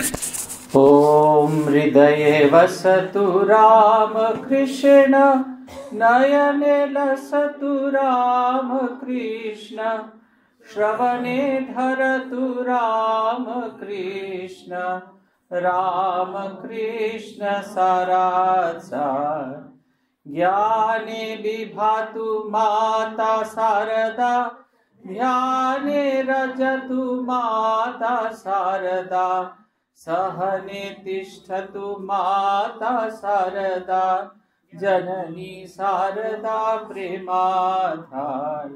ॐ हृदये वसतु कृष्ण नयने लसतु कृष्ण श्रवणे धरतु राम कृष्ण सराचा ज्ञाने विभातु माता शारदा ध्याने रजतु माता शारदा सहने तिष्ठतु माता शारदा जननी शारदा प्रेमाधाय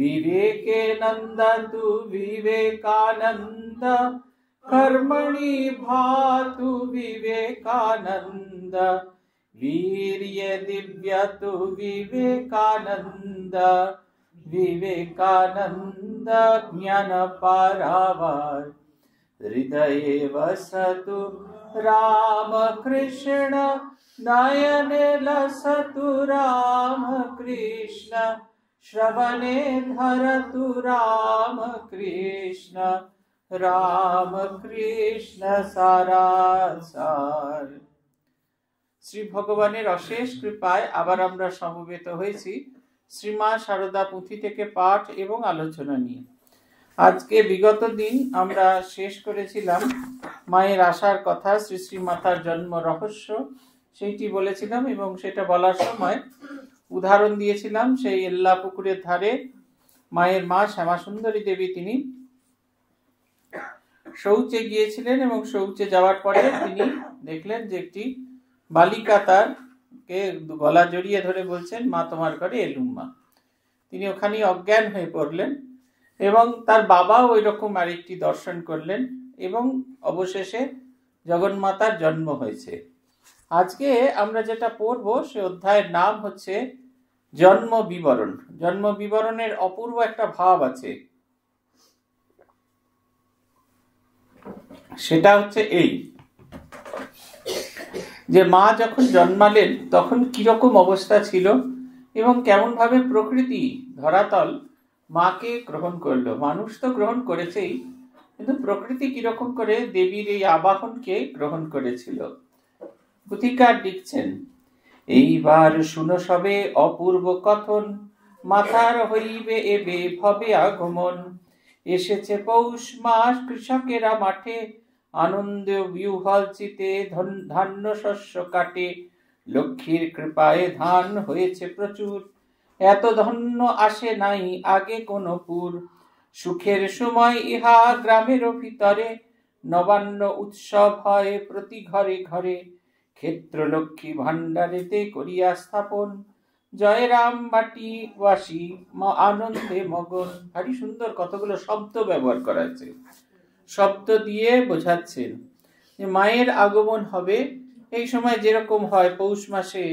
विवेके नन्दतु विवेकानन्द कर्मणि भातु विवेकानन्द वीर्य दिव्यतु विवेकानन्द विवेकानन्द ज्ञानपारावाय হৃদয়ে বসতু রামকৃষ্ণ নয়নে লসতু রামকৃষ্ণ श्रवणे धरतु रामकृष्ण রামকৃষ্ণ সারাসার শ্রী ভগবানের অশেষ কৃপায় আবার আমরা সমবেত হয়েছি শ্রীমা সারদা পুঁথি থেকে পাঠ এবং আলোচনা নিয়ে আজকে বিগত দিন আমরা শেষ করেছিলাম মায়ের আশার কথা শ্রী শ্রীমাতার জন্ম রহস্য সেইটি বলেছিলাম এবং সেটা বলার সময় উদাহরণ দিয়েছিলাম সেই এল্লা পুকুরের ধারে মায়ের মা শ্যামাসুন্দরী দেবী তিনি শৌচে গিয়েছিলেন এবং শৌচে যাওয়ার পরে তিনি দেখলেন যে একটি বালিকা তার কে গলা জড়িয়ে ধরে বলছেন মা তোমার ঘরে এলুম্মা তিনি ওখানেই অজ্ঞান হয়ে পড়লেন এবং তার বাবাও ওই রকম আরেকটি দর্শন করলেন এবং অবশেষে জগন্মাতার জন্ম হয়েছে আজকে আমরা যেটা পড়ব সে অধ্যায়ের নাম হচ্ছে জন্ম বিবরণ জন্ম বিবরণের অপূর্ব একটা ভাব আছে সেটা হচ্ছে এই যে মা যখন জন্মালেন তখন কিরকম অবস্থা ছিল এবং কেমনভাবে প্রকৃতি ধরাতল মাকে গ্রহণ করলো মানুষ তো গ্রহণ করেছেই কিন্তু প্রকৃতি কিরকম করে দেবীর এই আবাহনকে গ্রহণ করেছিল পুথিকার লিখছেন এইবার শুনো সবে অপূর্ব কথন মাথার হইবে এবে ভবে আগমন এসেছে পৌষ মাস কৃষকেরা মাঠে আনন্দ চিতে ধান্য শস্য কাটে লক্ষ্মীর কৃপায় ধান হয়েছে প্রচুর এত ধন্য আসে নাই আগে কোন পুর সুখের সময় ইহা গ্রামেরও ভিতরে নবান্ন উৎসব হয় প্রতি ঘরে ঘরে ক্ষেত্র লক্ষ্মী ভাণ্ডারেতে করিয়া স্থাপন জয়রাম বাটি বাসি আনন্দে মগন ভারী সুন্দর কতগুলো শব্দ ব্যবহার করা আছে শব্দ দিয়ে বোঝাচ্ছেন যে মায়ের আগমন হবে এই সময় যেরকম হয় পৌষ মাসে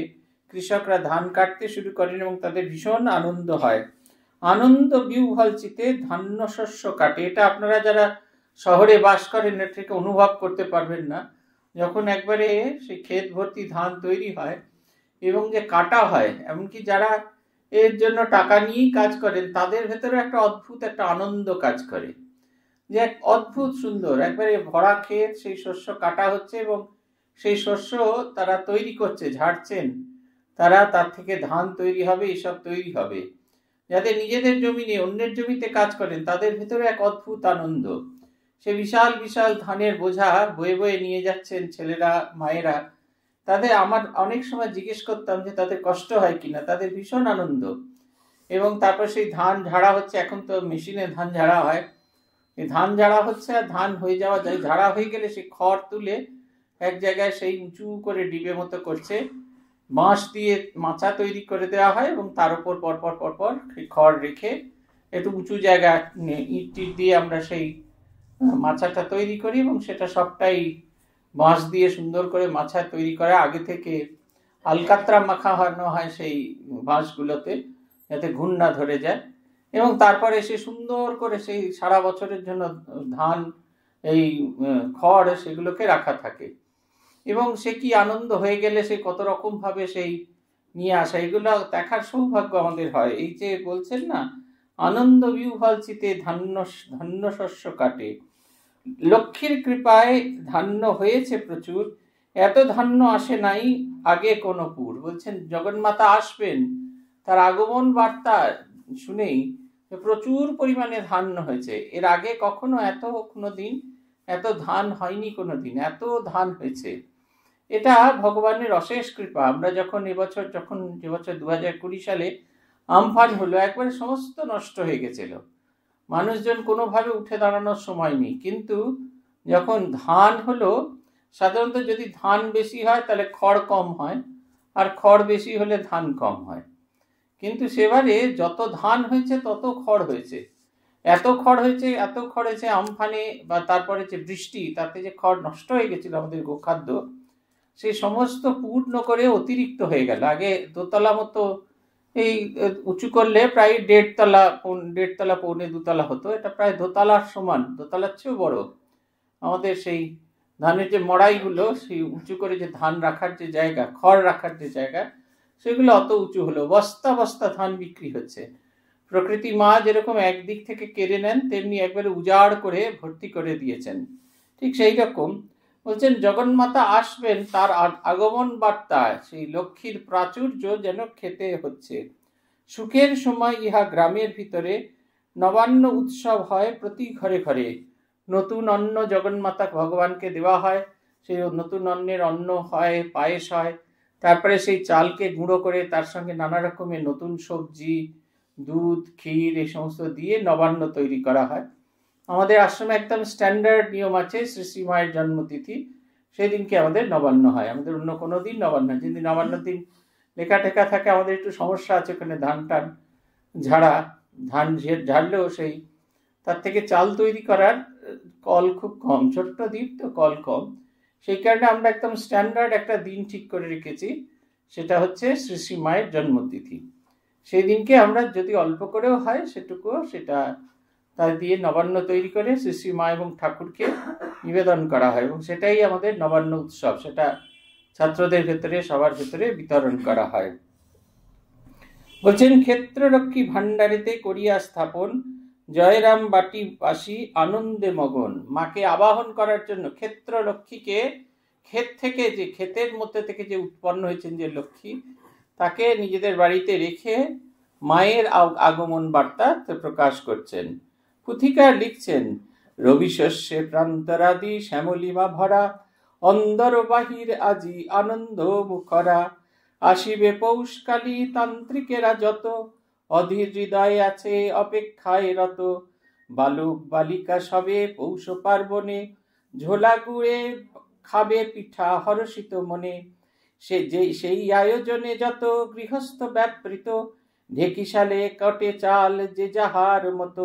কৃষকরা ধান কাটতে শুরু করেন এবং তাদের ভীষণ আনন্দ হয় আনন্দ বিউহল চিতে শস্য কাটে এটা আপনারা যারা শহরে বাস করেন এটাকে অনুভব করতে পারবেন না যখন একবারে সেই ক্ষেত ভর্তি ধান তৈরি হয় এবং যে কাটা হয় এমনকি যারা এর জন্য টাকা নিয়েই কাজ করেন তাদের ভেতরে একটা অদ্ভুত একটা আনন্দ কাজ করে যে এক অদ্ভুত সুন্দর একবারে ভরা ক্ষেত সেই শস্য কাটা হচ্ছে এবং সেই শস্য তারা তৈরি করছে ঝাড়ছেন তারা তার থেকে ধান তৈরি হবে এসব তৈরি হবে যাদের নিজেদের জমি নিয়ে অন্যের জমিতে কাজ করেন তাদের ভেতরে এক অদ্ভুত আনন্দ সে বিশাল বিশাল ধানের বোঝা বয়ে বয়ে নিয়ে যাচ্ছেন ছেলেরা মায়েরা তাদের আমার অনেক সময় জিজ্ঞেস করতাম যে তাদের কষ্ট হয় কিনা তাদের ভীষণ আনন্দ এবং তারপর সেই ধান ঝাড়া হচ্ছে এখন তো মেশিনে ধান ঝাড়া হয় এই ধান ঝাড়া হচ্ছে আর ধান হয়ে যাওয়া যায় ঝাড়া হয়ে গেলে সেই খড় তুলে এক জায়গায় সেই উঁচু করে ডিবে মতো করছে বাঁশ দিয়ে মাচা তৈরি করে দেওয়া হয় এবং তার উপর পরপর পরপর খড় রেখে একটু উঁচু জায়গা ইট টিট দিয়ে আমরা সেই মাছাটা তৈরি করি এবং সেটা সবটাই বাঁশ দিয়ে সুন্দর করে মাছা তৈরি করা আগে থেকে আলকাত্রা মাখা হানো হয় সেই বাঁশগুলোতে যাতে ঘূর্ণা ধরে যায় এবং তারপরে সে সুন্দর করে সেই সারা বছরের জন্য ধান এই খড় সেগুলোকে রাখা থাকে এবং সে কি আনন্দ হয়ে গেলে সে কত রকমভাবে সেই নিয়ে আসা এগুলো দেখার সৌভাগ্য আমাদের হয় এই যে বলছেন না আনন্দ চিতে ধান্য ধান্য শস্য কাটে লক্ষ্মীর কৃপায় ধান্য হয়েছে প্রচুর এত ধান্য আসে নাই আগে কোনো পুর বলছেন জগন্মাতা আসবেন তার আগমন বার্তা শুনেই প্রচুর পরিমাণে ধান্য হয়েছে এর আগে কখনো এত কোনো দিন এত ধান হয়নি কোনো দিন এত ধান হয়েছে এটা ভগবানের অশেষ কৃপা আমরা যখন এবছর যখন যে বছর দু হাজার কুড়ি সালে আমফান হলো একবারে সমস্ত নষ্ট হয়ে গেছিল মানুষজন কোনোভাবে উঠে দাঁড়ানোর সময় নেই কিন্তু যখন ধান হলো সাধারণত যদি ধান বেশি হয় তাহলে খড় কম হয় আর খড় বেশি হলে ধান কম হয় কিন্তু সেবারে যত ধান হয়েছে তত খড় হয়েছে এত খড় হয়েছে এত খড় হয়েছে আমফানে বা তারপরে যে বৃষ্টি তাতে যে খড় নষ্ট হয়ে গেছিলো আমাদের গোখাদ্য সেই সমস্ত পূর্ণ করে অতিরিক্ত হয়ে গেল আগে দোতলা মতো এই উঁচু করলে প্রায় দেড়তলা দেড়তলা পৌনে দুতলা হতো এটা প্রায় দোতলার সমান দোতলার চেয়েও বড় আমাদের সেই ধানের যে মড়াইগুলো সেই উঁচু করে যে ধান রাখার যে জায়গা খড় রাখার যে জায়গা সেগুলো অত উঁচু হলো বস্তা বস্তা ধান বিক্রি হচ্ছে প্রকৃতি মা যেরকম একদিক থেকে কেড়ে নেন তেমনি একবারে উজাড় করে ভর্তি করে দিয়েছেন ঠিক সেই রকম বলছেন জগন্মাতা আসবেন তার আগমন বার্তায় সেই লক্ষ্মীর প্রাচুর্য যেন খেতে হচ্ছে সুখের সময় ইহা গ্রামের ভিতরে নবান্ন উৎসব হয় প্রতি ঘরে ঘরে নতুন অন্ন জগন্মাতা ভগবানকে দেওয়া হয় সেই নতুন অন্নের অন্ন হয় পায়েস হয় তারপরে সেই চালকে গুঁড়ো করে তার সঙ্গে নানা রকমের নতুন সবজি দুধ ক্ষীর এই সমস্ত দিয়ে নবান্ন তৈরি করা হয় আমাদের আশ্রমে একদম স্ট্যান্ডার্ড নিয়ম আছে শ্রী শ্রী মায়ের জন্মতিথি সেই দিনকে আমাদের নবান্ন হয় আমাদের অন্য কোনো দিন নবান্ন যদি নবান্নর দিন লেখা টেখা থাকে আমাদের একটু সমস্যা আছে ওখানে ধান টান ঝাড়া ধান ঝাড়লেও সেই তার থেকে চাল তৈরি করার কল খুব কম ছোট্ট দ্বীপ তো কল কম সেই কারণে আমরা একদম স্ট্যান্ডার্ড একটা দিন ঠিক করে রেখেছি সেটা হচ্ছে শ্রী শ্রী মায়ের জন্মতিথি সেই দিনকে আমরা যদি অল্প করেও হয় সেটুকুও সেটা তা দিয়ে নবান্ন তৈরি করে শ্রী শ্রী মা এবং ঠাকুরকে নিবেদন করা হয় এবং সেটাই আমাদের নবান্ন উৎসব সেটা ছাত্রদের ভেতরে সবার ভেতরে বিতরণ করা হয় বলছেন ক্ষেত্ররক্ষী ভাণ্ডারেতে করিয়া স্থাপন জয়রাম বাটি বাসী আনন্দে মগন মাকে আবাহন করার জন্য ক্ষেত্রলক্ষ্মীকে ক্ষেত থেকে যে ক্ষেতের মধ্যে থেকে যে উৎপন্ন হয়েছেন যে লক্ষ্মী তাকে নিজেদের বাড়িতে রেখে মায়ের আগমন বার্তা প্রকাশ করছেন পুথিকা লিখছেন শস্যে প্রান্তরাদি শ্যামলিমা ভরা অন্দর বাহির আজি আনন্দ মুখরা আসিবে পৌষকালী তান্ত্রিকেরা যত অধীর হৃদয় আছে অপেক্ষায় রত বালুক বালিকা সবে পৌষ পার্বণে ঝোলা গুড়ে খাবে পিঠা হরষিত মনে সে যে সেই আয়োজনে যত গৃহস্থ ব্যাপৃত ঢেকিশালে কটে চাল যে যাহার মতো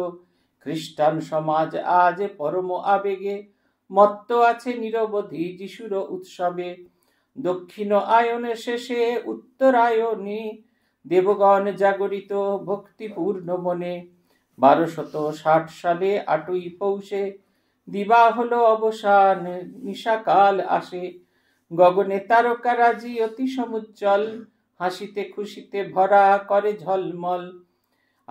খ্রিস্টান সমাজ আজ পরম আবেগে মত্ত আছে নিরবধি যিশুর উৎসবে দক্ষিণ আয়নে শেষে উত্তরায়নে দেবগণ জাগরিত ভক্তিপূর্ণ মনে বারোশত ষাট সালে আটই পৌষে দিবা হল অবসান নিশাকাল আসে গগনে তারকারাজি অতি সমুজ্জ্বল হাসিতে খুশিতে ভরা করে ঝলমল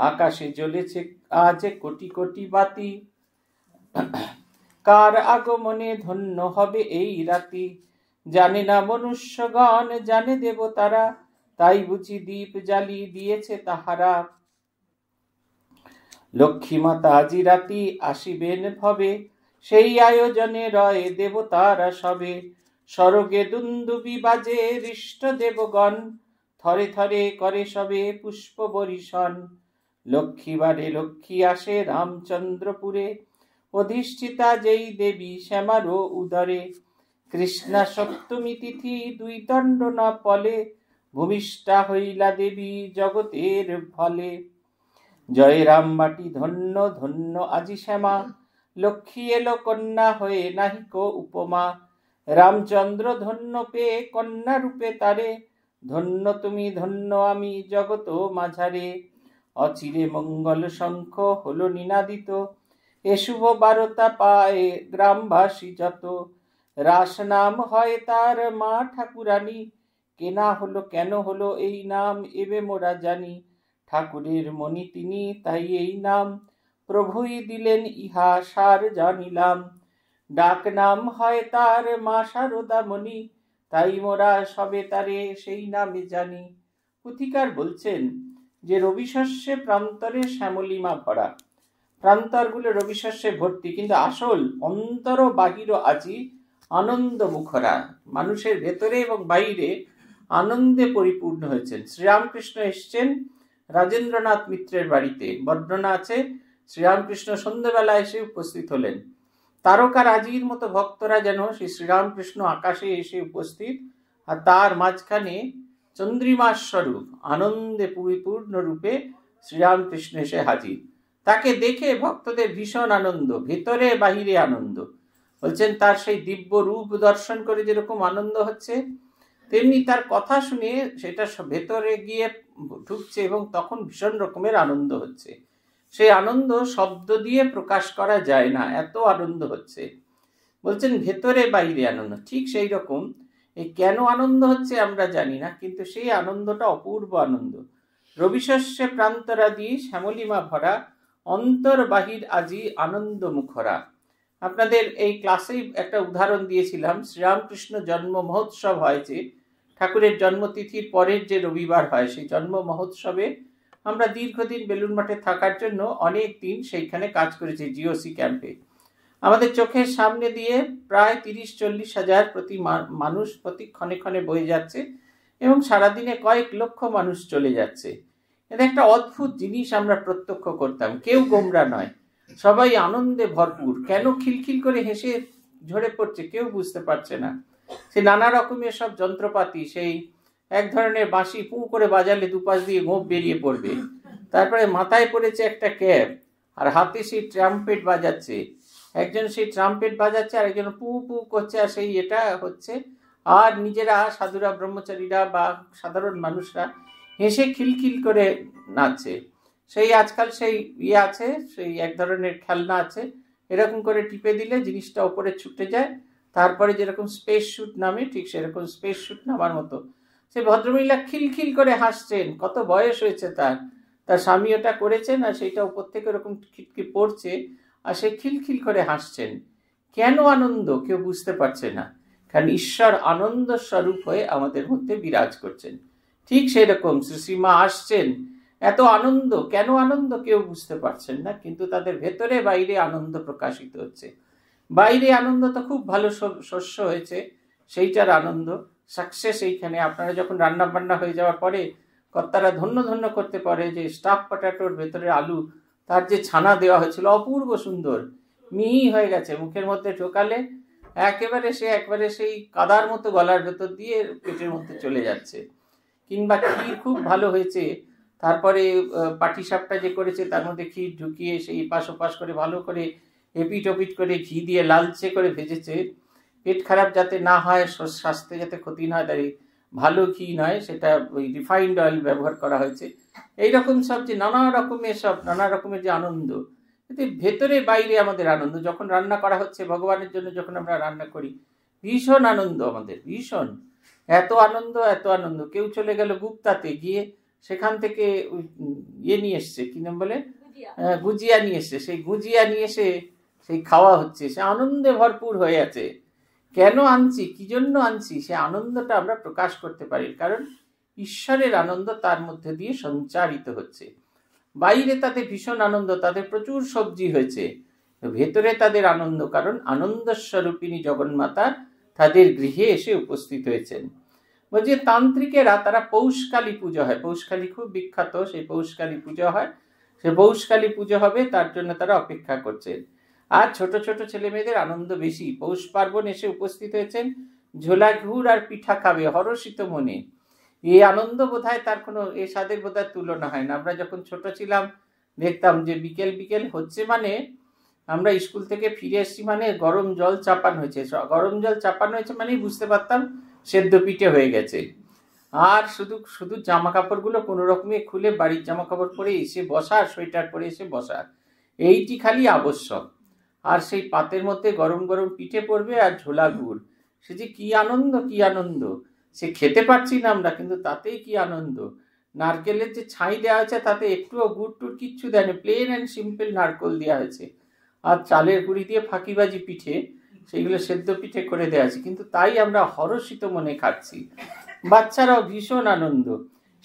আকাশে জ্বলেছে আজ কোটি কোটি বাতি কার আগমনে ধন্য হবে এই রাতি জানে না মনুষ্যগণ জানে দেবতারা তাই বুঝি দ্বীপ জ্বালিয়ে দিয়েছে তাহারা মাতা আজি রাতি আসিবেন ভবে সেই আয়োজনে রয় দেবতারা সবে সরগে দুন্দুবি বাজে হৃষ্ট দেবগণ থরে থরে করে সবে পুষ্প বরিশন লক্ষ্মীবারে লক্ষ্মী আসে রামচন্দ্রপুরে অধিষ্ঠিতা যেই দেবী শ্যামারও উদরে কৃষ্ণা সপ্তমী তিথি দুই দণ্ড না পলে ভূমিষ্ঠা হইলা দেবী জগতের ফলে জয় রাম মাটি ধন্য ধন্য আজি শ্যামা লক্ষ্মী এলো কন্যা হয়ে নাহিক উপমা রামচন্দ্র ধন্য পেয়ে কন্যা রূপে তারে ধন্য তুমি ধন্য আমি জগত মাঝারে অচিরে মঙ্গল শঙ্খ হল নিনাদিত এ শুভ বারতা পায় গ্রামবাসী যত রাস নাম হয় তার মা ঠাকুরানী কেনা হলো কেন হলো এই নাম এবে মোরা জানি ঠাকুরের মণি তিনি তাই এই নাম প্রভুই দিলেন ইহা সার জানিলাম ডাক নাম হয় তার মা সারদামণি তাই মোরা সবে তারে সেই নামে জানি পুথিকার বলছেন যে রবি শস্যে প্রান্তরে শ্যামলিমা ভরা প্রান্তরগুলো রবি শস্যে ভর্তি কিন্তু আসল অন্তর বাহির আজি আনন্দ মুখরা মানুষের ভেতরে এবং বাইরে আনন্দে পরিপূর্ণ হয়েছেন শ্রীরামকৃষ্ণ এসছেন রাজেন্দ্রনাথ মিত্রের বাড়িতে বর্ণনা আছে শ্রীরামকৃষ্ণ সন্ধ্যাবেলা এসে উপস্থিত হলেন তারকা রাজির মতো ভক্তরা যেন শ্রী শ্রীরামকৃষ্ণ আকাশে এসে উপস্থিত আর তার মাঝখানে চন্দ্রিমা স্বরূপ আনন্দে পরিপূর্ণরূপে শ্রীরামকৃষ্ণ এসে হাজির তাকে দেখে ভক্তদের ভীষণ আনন্দ ভেতরে বাহিরে আনন্দ বলছেন তার সেই দিব্য রূপ দর্শন করে যেরকম আনন্দ হচ্ছে তেমনি তার কথা শুনে সেটা ভেতরে গিয়ে ঢুকছে এবং তখন ভীষণ রকমের আনন্দ হচ্ছে সেই আনন্দ শব্দ দিয়ে প্রকাশ করা যায় না এত আনন্দ হচ্ছে বলছেন ভেতরে বাইরে আনন্দ ঠিক সেই রকম এই কেন আনন্দ হচ্ছে আমরা জানি না কিন্তু সেই আনন্দটা অপূর্ব আনন্দ রবিশস্যে প্রান্তরাদি শ্যামলিমা ভরা অন্তর বাহির আজি আনন্দ মুখরা আপনাদের এই ক্লাসেই একটা উদাহরণ দিয়েছিলাম শ্রীরামকৃষ্ণ জন্ম মহোৎসব হয় যে ঠাকুরের জন্মতিথির পরের যে রবিবার হয় সেই জন্ম মহোৎসবে আমরা দীর্ঘদিন বেলুন মাঠে থাকার জন্য অনেক দিন সেইখানে কাজ করেছি জিওসি ক্যাম্পে আমাদের চোখের সামনে দিয়ে প্রায় তিরিশ চল্লিশ হাজার প্রতি মানুষ প্রতি ক্ষণে ক্ষণে বয়ে যাচ্ছে এবং সারাদিনে কয়েক লক্ষ মানুষ চলে যাচ্ছে এটা একটা অদ্ভুত জিনিস আমরা প্রত্যক্ষ করতাম কেউ গোমরা নয় সবাই আনন্দে ভরপুর কেন খিলখিল করে হেসে ঝরে পড়ছে কেউ বুঝতে পারছে না সে নানা রকমের সব যন্ত্রপাতি সেই এক ধরনের বাঁশি পু করে বাজালে দুপাশ দিয়ে গোপ বেরিয়ে পড়বে তারপরে মাথায় পড়েছে একটা ক্যাব আর হাতে সেই ট্রাম্পেট বাজাচ্ছে একজন সেই ট্রাম্পেট বাজাচ্ছে আর একজন পু পু করছে আর সেই এটা হচ্ছে আর নিজেরা সাধুরা ব্রহ্মচারীরা বা সাধারণ মানুষরা হেসে খিলখিল করে নাচছে সেই আজকাল সেই ইয়ে আছে সেই এক ধরনের খেলনা আছে এরকম করে টিপে দিলে জিনিসটা ওপরে ছুটে যায় তারপরে যেরকম স্পেস শ্যুট নামে ঠিক সেরকম স্পেস শ্যুট নামার মতো সে ভদ্রমহিলা খিলখিল করে হাসছেন কত বয়স হয়েছে তার তার স্বামী ওটা করেছেন আর সেইটা উপর থেকে ওরকম খিটকি পড়ছে আর সে খিলখিল করে হাসছেন কেন আনন্দ কেউ বুঝতে পারছে না কারণ ঈশ্বর আনন্দ স্বরূপ হয়ে আমাদের মধ্যে বিরাজ করছেন ঠিক সেরকম শ্রীশ্রীমা আসছেন এত আনন্দ কেন আনন্দ কেউ বুঝতে পারছেন না কিন্তু তাদের ভেতরে বাইরে আনন্দ প্রকাশিত হচ্ছে বাইরে আনন্দ তো খুব ভালো শস্য হয়েছে সেইটার আনন্দ সাকসেস এইখানে আপনারা যখন রান্না বান্না হয়ে যাওয়ার পরে কর্তারা ধন্য ধন্য করতে পারে যে স্টাফ পটাটোর ভেতরে আলু তার যে ছানা দেওয়া হয়েছিল অপূর্ব সুন্দর মিহি হয়ে গেছে মুখের মধ্যে ঢোকালে একেবারে সে একবারে সেই কাদার মতো গলার ভেতর দিয়ে পেটের মধ্যে চলে যাচ্ছে কিংবা ক্ষীর খুব ভালো হয়েছে তারপরে পাটিসাপটা যে করেছে তার মধ্যে ক্ষীর ঢুকিয়ে সেই পাশ ওপাশ করে ভালো করে এপিট ওপিট করে ঘি দিয়ে লালচে করে ভেজেছে পেট খারাপ যাতে না হয় স্বাস্থ্যে যাতে ক্ষতি না হয় ভালো কি নয় সেটা ওই রিফাইন্ড অয়েল ব্যবহার করা হয়েছে এই রকম সব যে নানা রকমের সব নানা রকমের যে আনন্দ এতে ভেতরে বাইরে আমাদের আনন্দ যখন রান্না করা হচ্ছে ভগবানের জন্য যখন আমরা রান্না করি ভীষণ আনন্দ আমাদের ভীষণ এত আনন্দ এত আনন্দ কেউ চলে গেল গুপ্তাতে গিয়ে সেখান থেকে ইয়ে নিয়ে এসছে কি নাম বলে হ্যাঁ, গুজিয়া নিয়ে এসছে সেই গুজিয়া নিয়ে এসে সেই খাওয়া হচ্ছে সে আনন্দে ভরপুর হয়ে আছে কেন আনছি কি জন্য আনছি সে আনন্দটা আমরা প্রকাশ করতে পারি কারণ ঈশ্বরের আনন্দ তার মধ্যে দিয়ে সঞ্চারিত হচ্ছে বাইরে তাতে ভীষণ আনন্দ তাদের প্রচুর সবজি হয়েছে ভেতরে তাদের আনন্দ কারণ আনন্দস্বরূপিণী জগন্মাতা তাদের গৃহে এসে উপস্থিত হয়েছেন বলছে তান্ত্রিকেরা তারা পৌষকালী পুজো হয় পৌষকালী খুব বিখ্যাত সেই পৌষকালী পুজো হয় সে পৌষকালী পুজো হবে তার জন্য তারা অপেক্ষা করছেন আর ছোট ছোট ছেলে মেয়েদের আনন্দ বেশি পৌষ পার্বণ এসে উপস্থিত হয়েছেন ঝোলা ঘুর আর পিঠা খাবে হরষিত মনে এই আনন্দ বোধ তার কোনো এ স্বাদের বোধহয় তুলনা হয় না আমরা যখন ছোট ছিলাম দেখতাম যে বিকেল বিকেল হচ্ছে মানে আমরা স্কুল থেকে ফিরে এসছি মানে গরম জল চাপান হয়েছে গরম জল চাপান হয়েছে মানেই বুঝতে পারতাম সেদ্ধ পিঠে হয়ে গেছে আর শুধু শুধু জামা কাপড়গুলো কোনো রকমে খুলে বাড়ির জামা কাপড় পরে এসে বসা সোয়েটার পরে এসে বসা এইটি খালি আবশ্যক আর সেই পাতের মধ্যে গরম গরম পিঠে পড়বে আর ঝোলা গুড় সে যে কী আনন্দ কী আনন্দ সে খেতে পারছি না আমরা কিন্তু তাতেই কি আনন্দ নারকেলের যে ছাই দেওয়া হয়েছে তাতে একটুও গুড় টুর কিচ্ছু দেয়নি প্লেন অ্যান্ড সিম্পল নারকেল দেওয়া হয়েছে আর চালের গুঁড়ি দিয়ে ফাঁকিবাজি পিঠে সেইগুলো সেদ্ধ পিঠে করে দেওয়া আছে কিন্তু তাই আমরা হরসিত মনে খাচ্ছি বাচ্চারাও ভীষণ আনন্দ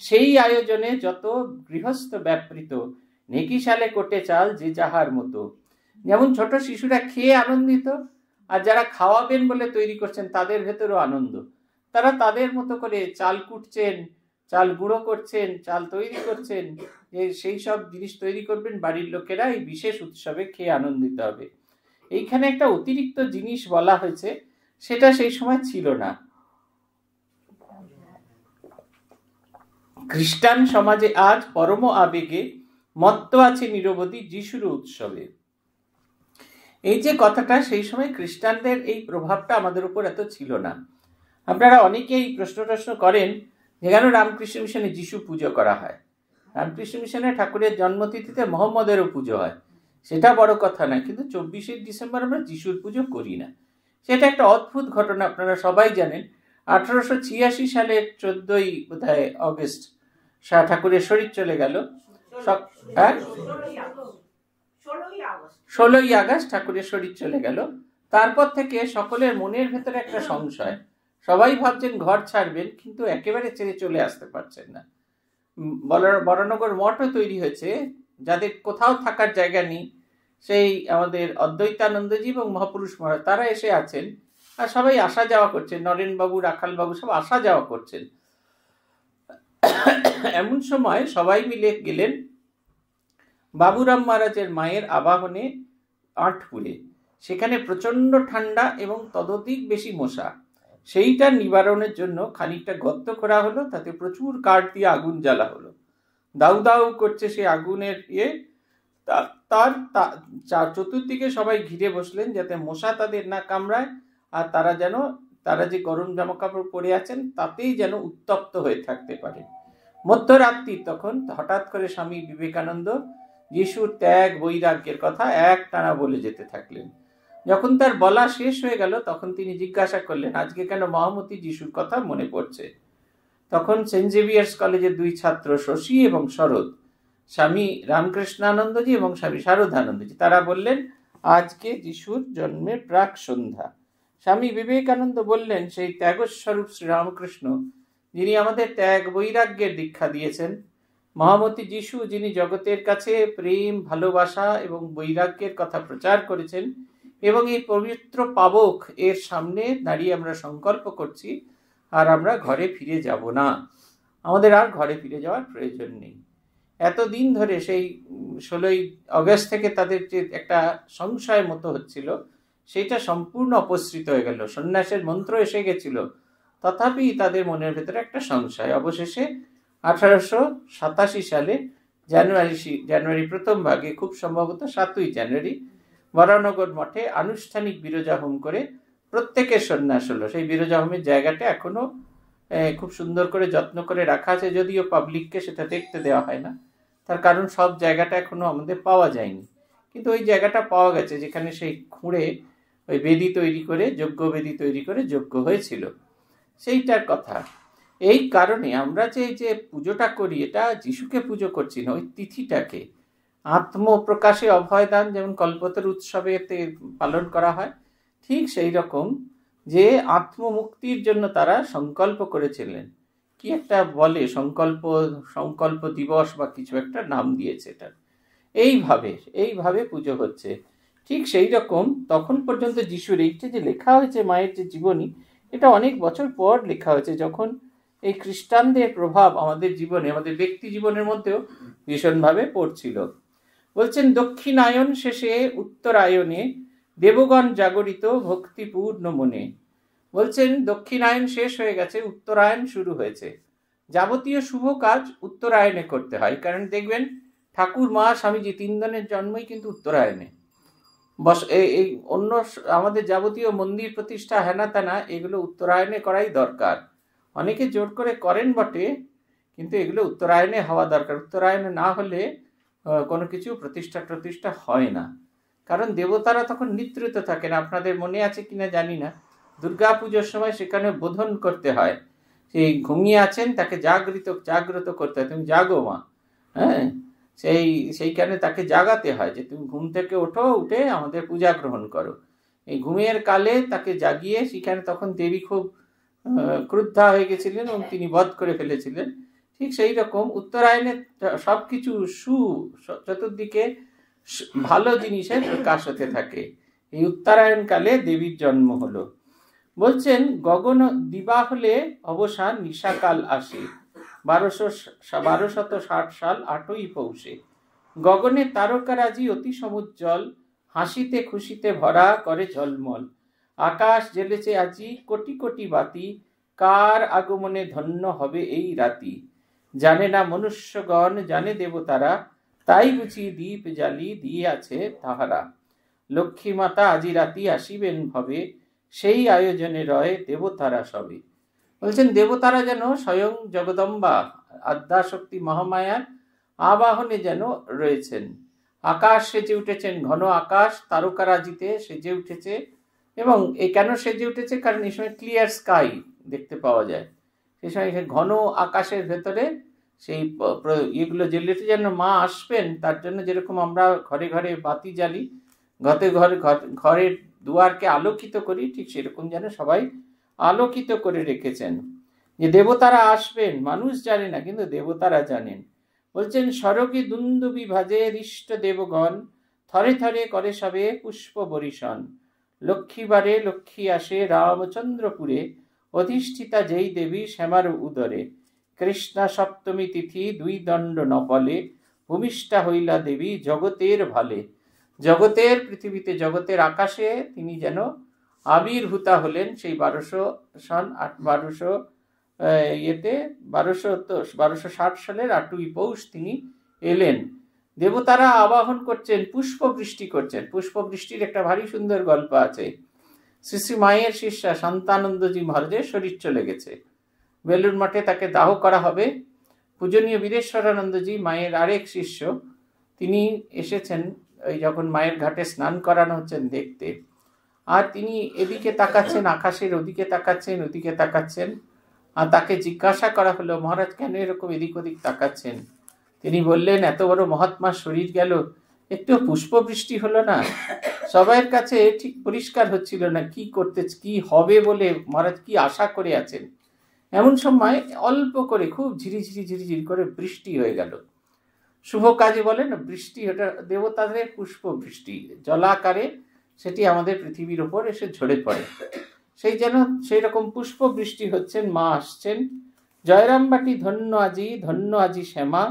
সেই আয়োজনে যত গৃহস্থ ব্যাপৃত নেকি সালে কোটে চাল যে যাহার মতো যেমন ছোট শিশুরা খেয়ে আনন্দিত আর যারা খাওয়াবেন বলে তৈরি করছেন তাদের ভেতরেও আনন্দ তারা তাদের মতো করে চাল কুটছেন চাল গুঁড়ো করছেন চাল তৈরি করছেন যে সেই সব জিনিস তৈরি করবেন বাড়ির লোকেরা এই বিশেষ উৎসবে খেয়ে আনন্দিত হবে এইখানে একটা অতিরিক্ত জিনিস বলা হয়েছে সেটা সেই সময় ছিল না খ্রিস্টান সমাজে আজ পরম আবেগে মত্ত আছে নিরবধি যিশুর উৎসবে এই যে কথাটা সেই সময় খ্রিস্টানদের এই প্রভাবটা আমাদের উপর এত ছিল না আপনারা অনেকেই প্রশ্ন টশ্ন করেন যে কেন রামকৃষ্ণ মিশনে যিশু পুজো করা হয় রামকৃষ্ণ মিশনে ঠাকুরের জন্মতিথিতে মোহাম্মদেরও পুজো হয় সেটা বড় কথা না কিন্তু চব্বিশে ডিসেম্বর আমরা যিশুর পুজো করি না সেটা একটা অদ্ভুত ঘটনা আপনারা সবাই জানেন আঠারোশো ছিয়াশি সালের চোদ্দই বোধ হয় অগস্ট শাহ ঠাকুরের শরীর চলে গেল হ্যাঁ ষোলোই আগস্ট ষোলোই আগস্ট ঠাকুরের শরীর চলে গেল তারপর থেকে সকলের মনের ভেতরে একটা সংশয় সবাই ভাবছেন ঘর ছাড়বেন কিন্তু একেবারে ছেড়ে চলে আসতে পারছেন না বরানগর মঠও তৈরি হয়েছে যাদের কোথাও থাকার জায়গা নেই সেই আমাদের অদ্বৈতানন্দজি এবং মহাপুরুষ মহারাজ তারা এসে আছেন আর সবাই আসা যাওয়া করছেন নরেনবাবু রাখালবাবু সব আসা যাওয়া করছেন এমন সময় সবাই মিলে গেলেন বাবুরাম মহারাজের মায়ের আবাহনে আটপুরে সেখানে প্রচণ্ড ঠান্ডা এবং তদতিক বেশি মশা সেইটা নিবারণের জন্য খানিকটা গর্ত করা হলো তাতে প্রচুর কাঠ দিয়ে আগুন জ্বালা হলো দাউ দাউ করছে সেই আগুনের ইয়ে তার তার চতুর্দিকে সবাই ঘিরে বসলেন যাতে মশা তাদের না কামড়ায় আর তারা যেন তারা যে গরম জামা কাপড় পরে আছেন তাতেই যেন উত্তপ্ত হয়ে থাকতে পারে মধ্যরাত্রি তখন হঠাৎ করে স্বামী বিবেকানন্দ যিশুর ত্যাগ বৈরাগ্যের কথা এক টানা বলে যেতে থাকলেন যখন তার বলা শেষ হয়ে গেল তখন তিনি জিজ্ঞাসা করলেন আজকে কেন মহামতি যিশুর কথা মনে পড়ছে তখন সেন্ট জেভিয়ার্স কলেজের দুই ছাত্র শশী এবং শরৎ স্বামী রামকৃষ্ণানন্দজি এবং স্বামী শারদানন্দজি তারা বললেন আজকে যিশুর জন্মের প্রাক সন্ধ্যা স্বামী বিবেকানন্দ বললেন সেই ত্যাগস্বরূপ শ্রীরামকৃষ্ণ যিনি আমাদের ত্যাগ বৈরাগ্যের দীক্ষা দিয়েছেন মহামতি যিশু যিনি জগতের কাছে প্রেম ভালোবাসা এবং বৈরাগ্যের কথা প্রচার করেছেন এবং এই পবিত্র পাবক এর সামনে দাঁড়িয়ে আমরা সংকল্প করছি আর আমরা ঘরে ফিরে যাব না আমাদের আর ঘরে ফিরে যাওয়ার প্রয়োজন নেই এতদিন ধরে সেই ষোলোই অগস্ট থেকে তাদের যে একটা সংশয় মতো হচ্ছিল সেটা সম্পূর্ণ অপসৃত হয়ে গেল সন্ন্যাসের মন্ত্র এসে গেছিল তথাপি তাদের মনের ভেতরে একটা সংশয় অবশেষে আঠারোশো সাতাশি সালে জানুয়ারি জানুয়ারি প্রথম ভাগে খুব সম্ভবত সাতই জানুয়ারি বরানগর মঠে আনুষ্ঠানিক বিরজা হোম করে প্রত্যেকের সন্ন্যাস হলো সেই বিরজাহোমের হোমের জায়গাটা এখনও খুব সুন্দর করে যত্ন করে রাখা আছে যদিও পাবলিককে সেটা দেখতে দেওয়া হয় না তার কারণ সব জায়গাটা এখনও আমাদের পাওয়া যায়নি কিন্তু ওই জায়গাটা পাওয়া গেছে যেখানে সেই খুঁড়ে ওই বেদি তৈরি করে যজ্ঞ বেদি তৈরি করে যজ্ঞ হয়েছিল সেইটার কথা এই কারণে আমরা যে যে পুজোটা করি এটা যিশুকে পুজো করছি না ওই তিথিটাকে আত্মপ্রকাশে অভয়দান যেমন কল্পতর উৎসবেতে পালন করা হয় ঠিক সেই রকম যে আত্মমুক্তির জন্য তারা সংকল্প করেছিলেন কি একটা বলে সংকল্প সংকল্প দিবস বা কিছু একটা নাম দিয়েছে এটা এইভাবে এইভাবে পুজো হচ্ছে ঠিক সেই রকম তখন পর্যন্ত যিশুর এইটা যে লেখা হয়েছে মায়ের যে জীবনী এটা অনেক বছর পর লেখা হয়েছে যখন এই খ্রিস্টানদের প্রভাব আমাদের জীবনে আমাদের ব্যক্তি জীবনের মধ্যেও ভীষণভাবে পড়ছিল বলছেন দক্ষিণায়ন শেষে উত্তরায়নে দেবগণ জাগরিত ভক্তিপূর্ণ মনে বলছেন দক্ষিণায়ন শেষ হয়ে গেছে উত্তরায়ণ শুরু হয়েছে যাবতীয় শুভ কাজ উত্তরায়ণে করতে হয় কারণ দেখবেন ঠাকুর মা স্বামীজি তিনজনের জন্মই কিন্তু উত্তরায়ণে বস এই অন্য আমাদের যাবতীয় মন্দির প্রতিষ্ঠা হেনা তেনা এগুলো উত্তরায়ণে করাই দরকার অনেকে জোর করে করেন বটে কিন্তু এগুলো উত্তরায়ণে হওয়া দরকার উত্তরায়ণে না হলে কোনো কিছু প্রতিষ্ঠা প্রতিষ্ঠা হয় না কারণ দেবতারা তখন নিদ্রিত থাকেন আপনাদের মনে আছে কিনা জানি না দুর্গা পুজোর সময় সেখানে বোধন করতে হয় সেই ঘুমিয়ে আছেন তাকে জাগৃত জাগ্রত করতে হয় তুমি জাগো মা হ্যাঁ সেই সেইখানে তাকে জাগাতে হয় যে তুমি ঘুম থেকে ওঠো উঠে আমাদের পূজা গ্রহণ করো এই ঘুমের কালে তাকে জাগিয়ে সেখানে তখন দেবী খুব ক্রুদ্ধা হয়ে গেছিলেন এবং হ্যাঁ। তিনি বধ করে ফেলেছিলেন ঠিক সেই রকম উত্তরায়ণে সবকিছু সু চতুর্দিকে ভালো জিনিসের প্রকাশ হতে থাকে এই উত্তরায়ণকালে দেবীর জন্ম হলো বলছেন গগন দিবা হলে অবসান নিশাকাল আসে বারোশো বারো শত ষাট সাল আটই পৌষে গগনে তারকারাজি অতি সমুজ্জ্বল হাসিতে খুশিতে ভরা করে ঝলমল আকাশ জ্বেলেছে আজি কোটি কোটি বাতি কার আগমনে ধন্য হবে এই রাতি জানে না মনুষ্যগণ জানে দেবতারা তাই বুঝি দীপ জালি দিয়েছে তাহারা লক্ষ্মী মাতা আজি রাতি আসিবেন ভবে সেই আয়োজনে রয় দেবতারা সবে বলছেন দেবতারা যেন স্বয়ং জগদম্বা আদ্যাশক্তি মহামায়ার আবাহনে যেন রয়েছেন আকাশ সেজে উঠেছেন ঘন আকাশ তারকারাজিতে সেজে উঠেছে এবং এই কেন সেজে উঠেছে কারণ এই সময় ক্লিয়ার স্কাই দেখতে পাওয়া যায় সেই সময় ঘন আকাশের ভেতরে সেই ইয়েগুলো জ্বলেটে যেন মা আসবেন তার জন্য যেরকম আমরা ঘরে ঘরে বাতি জ্বালি ঘরে ঘরে ঘরের দুয়ারকে আলোকিত করি ঠিক সেরকম যেন সবাই আলোকিত করে রেখেছেন যে দেবতারা আসবেন মানুষ জানে না কিন্তু দেবতারা জানেন বলছেন সড়কে দুন্দুবি ভাজে হৃষ্ট দেবগণ থরে থরে করে সবে পুষ্প বরিশন লক্ষ্মীবারে লক্ষ্মী আসে রামচন্দ্রপুরে অধিষ্ঠিতা যেই দেবী শ্যামার উদরে কৃষ্ণা সপ্তমী তিথি দুই দণ্ড নকলে ভূমিষ্ঠা হইলা দেবী জগতের ভালে জগতের পৃথিবীতে জগতের আকাশে তিনি যেন আবির্ভূতা হলেন সেই বারোশো সন আট বারোশো ইয়েতে বারোশো বারোশো ষাট সালের আটুই পৌষ তিনি এলেন দেবতারা আবাহন করছেন পুষ্প বৃষ্টি করছেন পুষ্প বৃষ্টির একটা ভারী সুন্দর গল্প আছে শ্রী শ্রী মায়ের শিষ্যা সন্তানন্দজি মহারাজের শরীর চলে গেছে বেলুর মঠে তাকে দাহ করা হবে পূজনীয় বীরেশ্বরানন্দজি মায়ের আরেক শিষ্য তিনি এসেছেন ওই যখন মায়ের ঘাটে স্নান করানো হচ্ছেন দেখতে আর তিনি এদিকে তাকাচ্ছেন আকাশের ওদিকে তাকাচ্ছেন ওদিকে তাকাচ্ছেন আর তাকে জিজ্ঞাসা করা হলো মহারাজ কেন এরকম এদিক ওদিক তাকাচ্ছেন তিনি বললেন এত বড় মহাত্মা শরীর গেল একটু পুষ্প বৃষ্টি হলো না সবাইয়ের কাছে ঠিক পরিষ্কার হচ্ছিল না কি করতে কি হবে বলে মহারাজ কি আশা করে আছেন এমন সময় অল্প করে খুব ঝিরিঝিরি ঝিরিঝিরি করে বৃষ্টি হয়ে গেল শুভ কাজে বলেন বৃষ্টি ওটা দেবতাদের পুষ্প বৃষ্টি জলাকারে সেটি আমাদের পৃথিবীর ওপর এসে ঝরে পড়ে সেই যেন সেই রকম পুষ্প বৃষ্টি হচ্ছেন মা আসছেন জয়রামবাটি ধন্য আজি ধন্য আজি শ্যামা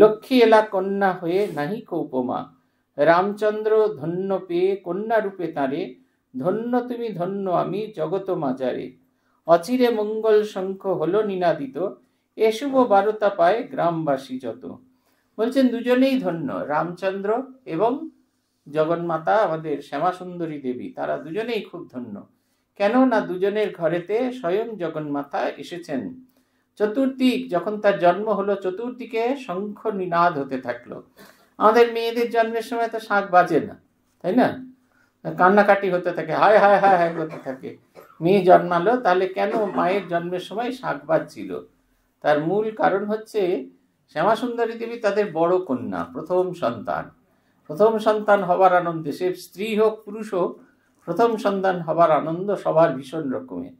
লক্ষ্মী এলা কন্যা হয়ে নাহি উপমা রামচন্দ্র ধন্য পেয়ে কন্যা রূপে তাঁরে ধন্য তুমি ধন্য আমি জগত মাজারে অচিরে মঙ্গল শঙ্খ হলো নিনাদিত এসুব বারতা পায় গ্রামবাসী যত বলছেন দুজনেই ধন্য রামচন্দ্র এবং জগন্মাতা আমাদের শ্যামাসুন্দরী দেবী তারা দুজনেই খুব ধন্য কেন না দুজনের ঘরেতে স্বয়ং জগন্মাতা এসেছেন চতুর্দিক যখন তার জন্ম হলো চতুর্দিকে শঙ্খ নিনাদ হতে থাকলো আমাদের মেয়েদের জন্মের সময় তো শাঁখ বাজে না তাই না কান্নাকাটি হতে থাকে হায় হায় হায় হায় হতে থাকে মেয়ে জন্মালো তাহলে কেন মায়ের জন্মের সময় শাঁখ বাজছিল তার মূল কারণ হচ্ছে শ্যামাসুন্দরী দেবী তাদের বড় কন্যা প্রথম সন্তান প্রথম সন্তান হবার আনন্দে সে স্ত্রী হোক পুরুষ হোক প্রথম সন্তান হবার আনন্দ সবার ভীষণ রকমের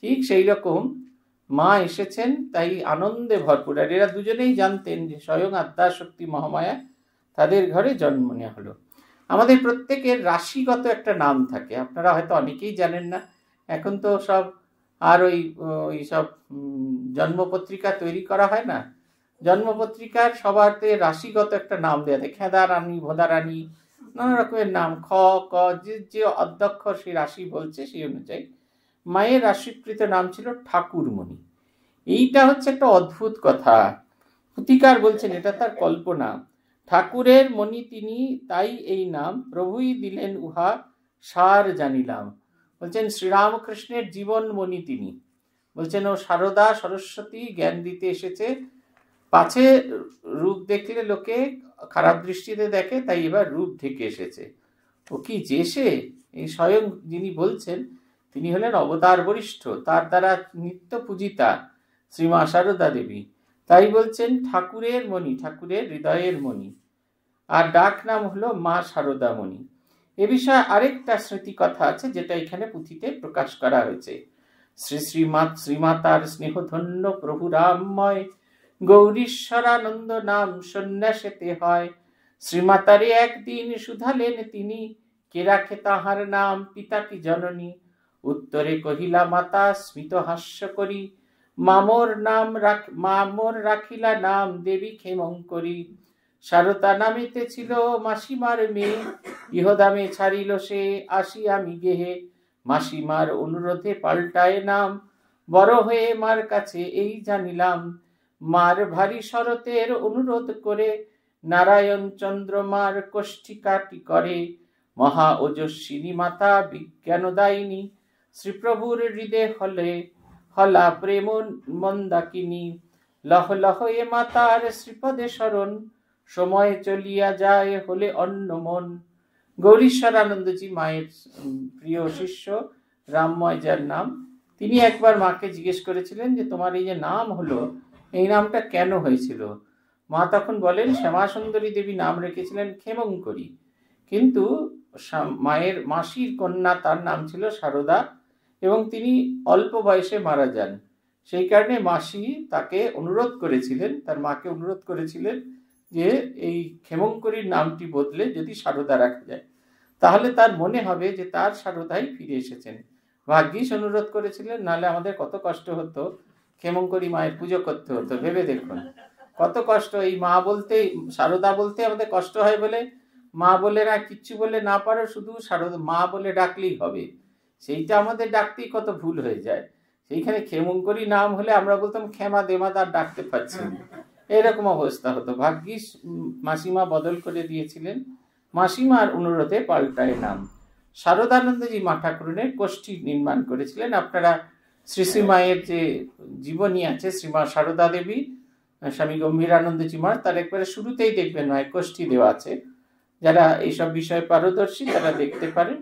ঠিক সেই রকম মা এসেছেন তাই আনন্দে ভরপুর আর এরা দুজনেই জানতেন যে স্বয়ং শক্তি মহামায়া তাদের ঘরে জন্ম নেওয়া হলো আমাদের প্রত্যেকের রাশিগত একটা নাম থাকে আপনারা হয়তো অনেকেই জানেন না এখন তো সব আর ওই ওই সব জন্মপত্রিকা তৈরি করা হয় না জন্মপত্রিকার সবারতে রাশিগত একটা নাম দেওয়া থাকে খেদা রানী ভোদা রানী নানা রকমের নাম খ ক যে যে অধ্যক্ষ সে রাশি বলছে সেই অনুযায়ী মায়ের রাশিকৃত নাম ছিল ঠাকুরমণি এইটা হচ্ছে একটা অদ্ভুত কথা পুতিকার বলছেন এটা তার কল্পনা ঠাকুরের মণি তিনি তাই এই নাম প্রভুই দিলেন উহা সার জানিলাম বলছেন শ্রীরামকৃষ্ণের জীবন মণি তিনি বলছেন ও সারদা সরস্বতী জ্ঞান দিতে এসেছে পাছে রূপ দেখলে লোকে খারাপ দৃষ্টিতে দেখে তাই এবার রূপ ঢেকে এসেছে ও কি যে সে এই স্বয়ং যিনি বলছেন তিনি হলেন অবতার বরিষ্ঠ তার দ্বারা নিত্য পূজিতা শ্রীমা শারদা দেবী তাই বলছেন ঠাকুরের মণি ঠাকুরের হৃদয়ের মণি আর ডাক নাম হলো মা মণি এ বিষয়ে আরেকটা স্মৃতি কথা আছে যেটা এখানে পুঁথিতে প্রকাশ করা হয়েছে শ্রী শ্রীমা শ্রীমাতার স্নেহধন্য রামময় গৌরীশ্বরানন্দ নাম সন্ন্যাসেতে হয় শ্রীমাতারে একদিন শুধালেন তিনি কে রাখে তাহার নাম পিতা কি জননী উত্তরে কহিলা মাতা স্মিত হাস্য করি মামর নাম রাখ মামর রাখিলা নাম দেবী ক্ষেমঙ্করী সারতা নামিতে ছিল মাসিমার মেয়ে ইহদামে ছাড়িল সে আসি আমি গেহে মাসিমার অনুরোধে পাল্টায় নাম বড় হয়ে মার কাছে এই জানিলাম মার ভারী শরতের অনুরোধ করে নারায়ণ চন্দ্র মার কোষ্ঠীকাটি করে মহা ওজস্বিনী মাতা বিজ্ঞানদায়িনী শ্রীপ্রভুর হৃদয় হলে হলা প্রেম মন্দাকিনী লহ লহ এ মাতার শ্রীপদে শরণ সময় চলিয়া যায় হলে অন্য মন গৌরীশ্বরানন্দজি মায়ের প্রিয় শিষ্য রামময় যার নাম তিনি একবার মাকে জিজ্ঞেস করেছিলেন যে তোমার এই যে নাম হলো এই নামটা কেন হয়েছিল মা তখন বলেন শ্যামাসুন্দরী দেবী নাম রেখেছিলেন ক্ষেমঙ্করী কিন্তু মায়ের মাসির কন্যা তার নাম ছিল সারদা এবং তিনি অল্প বয়সে মারা যান সেই কারণে মাসি তাকে অনুরোধ করেছিলেন তার মাকে অনুরোধ করেছিলেন যে এই ক্ষেমঙ্করীর নামটি বদলে যদি সারদা রাখা যায় তাহলে তার মনে হবে যে তার সারদাই ফিরে এসেছেন ভাগ্যিস অনুরোধ করেছিলেন নাহলে আমাদের কত কষ্ট হতো ক্ষেমঙ্করী মায়ের পুজো করতে হতো ভেবে দেখুন কত কষ্ট এই মা বলতে সারদা বলতে আমাদের কষ্ট হয় বলে মা বলে না কিচ্ছু বলে না পারো শুধু সারদা মা বলে ডাকলেই হবে সেইটা আমাদের ডাকতেই কত ভুল হয়ে যায় সেইখানে ক্ষেমঙ্করি নাম হলে আমরা বলতাম ক্ষেমা দেমাদার ডাকতে পারছি এরকম অবস্থা হতো ভাগ্যিস মাসিমা বদল করে দিয়েছিলেন মাসিমার অনুরোধে পাল্টায় নাম শারদানন্দজি মা ঠাকুরনের গোষ্ঠী নির্মাণ করেছিলেন আপনারা শ্রী শ্রীমায়ের যে জীবনী আছে শ্রীমা শারদা দেবী স্বামী গম্ভীরানন্দজি মার তার একবারে শুরুতেই দেখবেন হয় কোষ্ঠী দেওয়া আছে যারা এইসব বিষয়ে পারদর্শী তারা দেখতে পারেন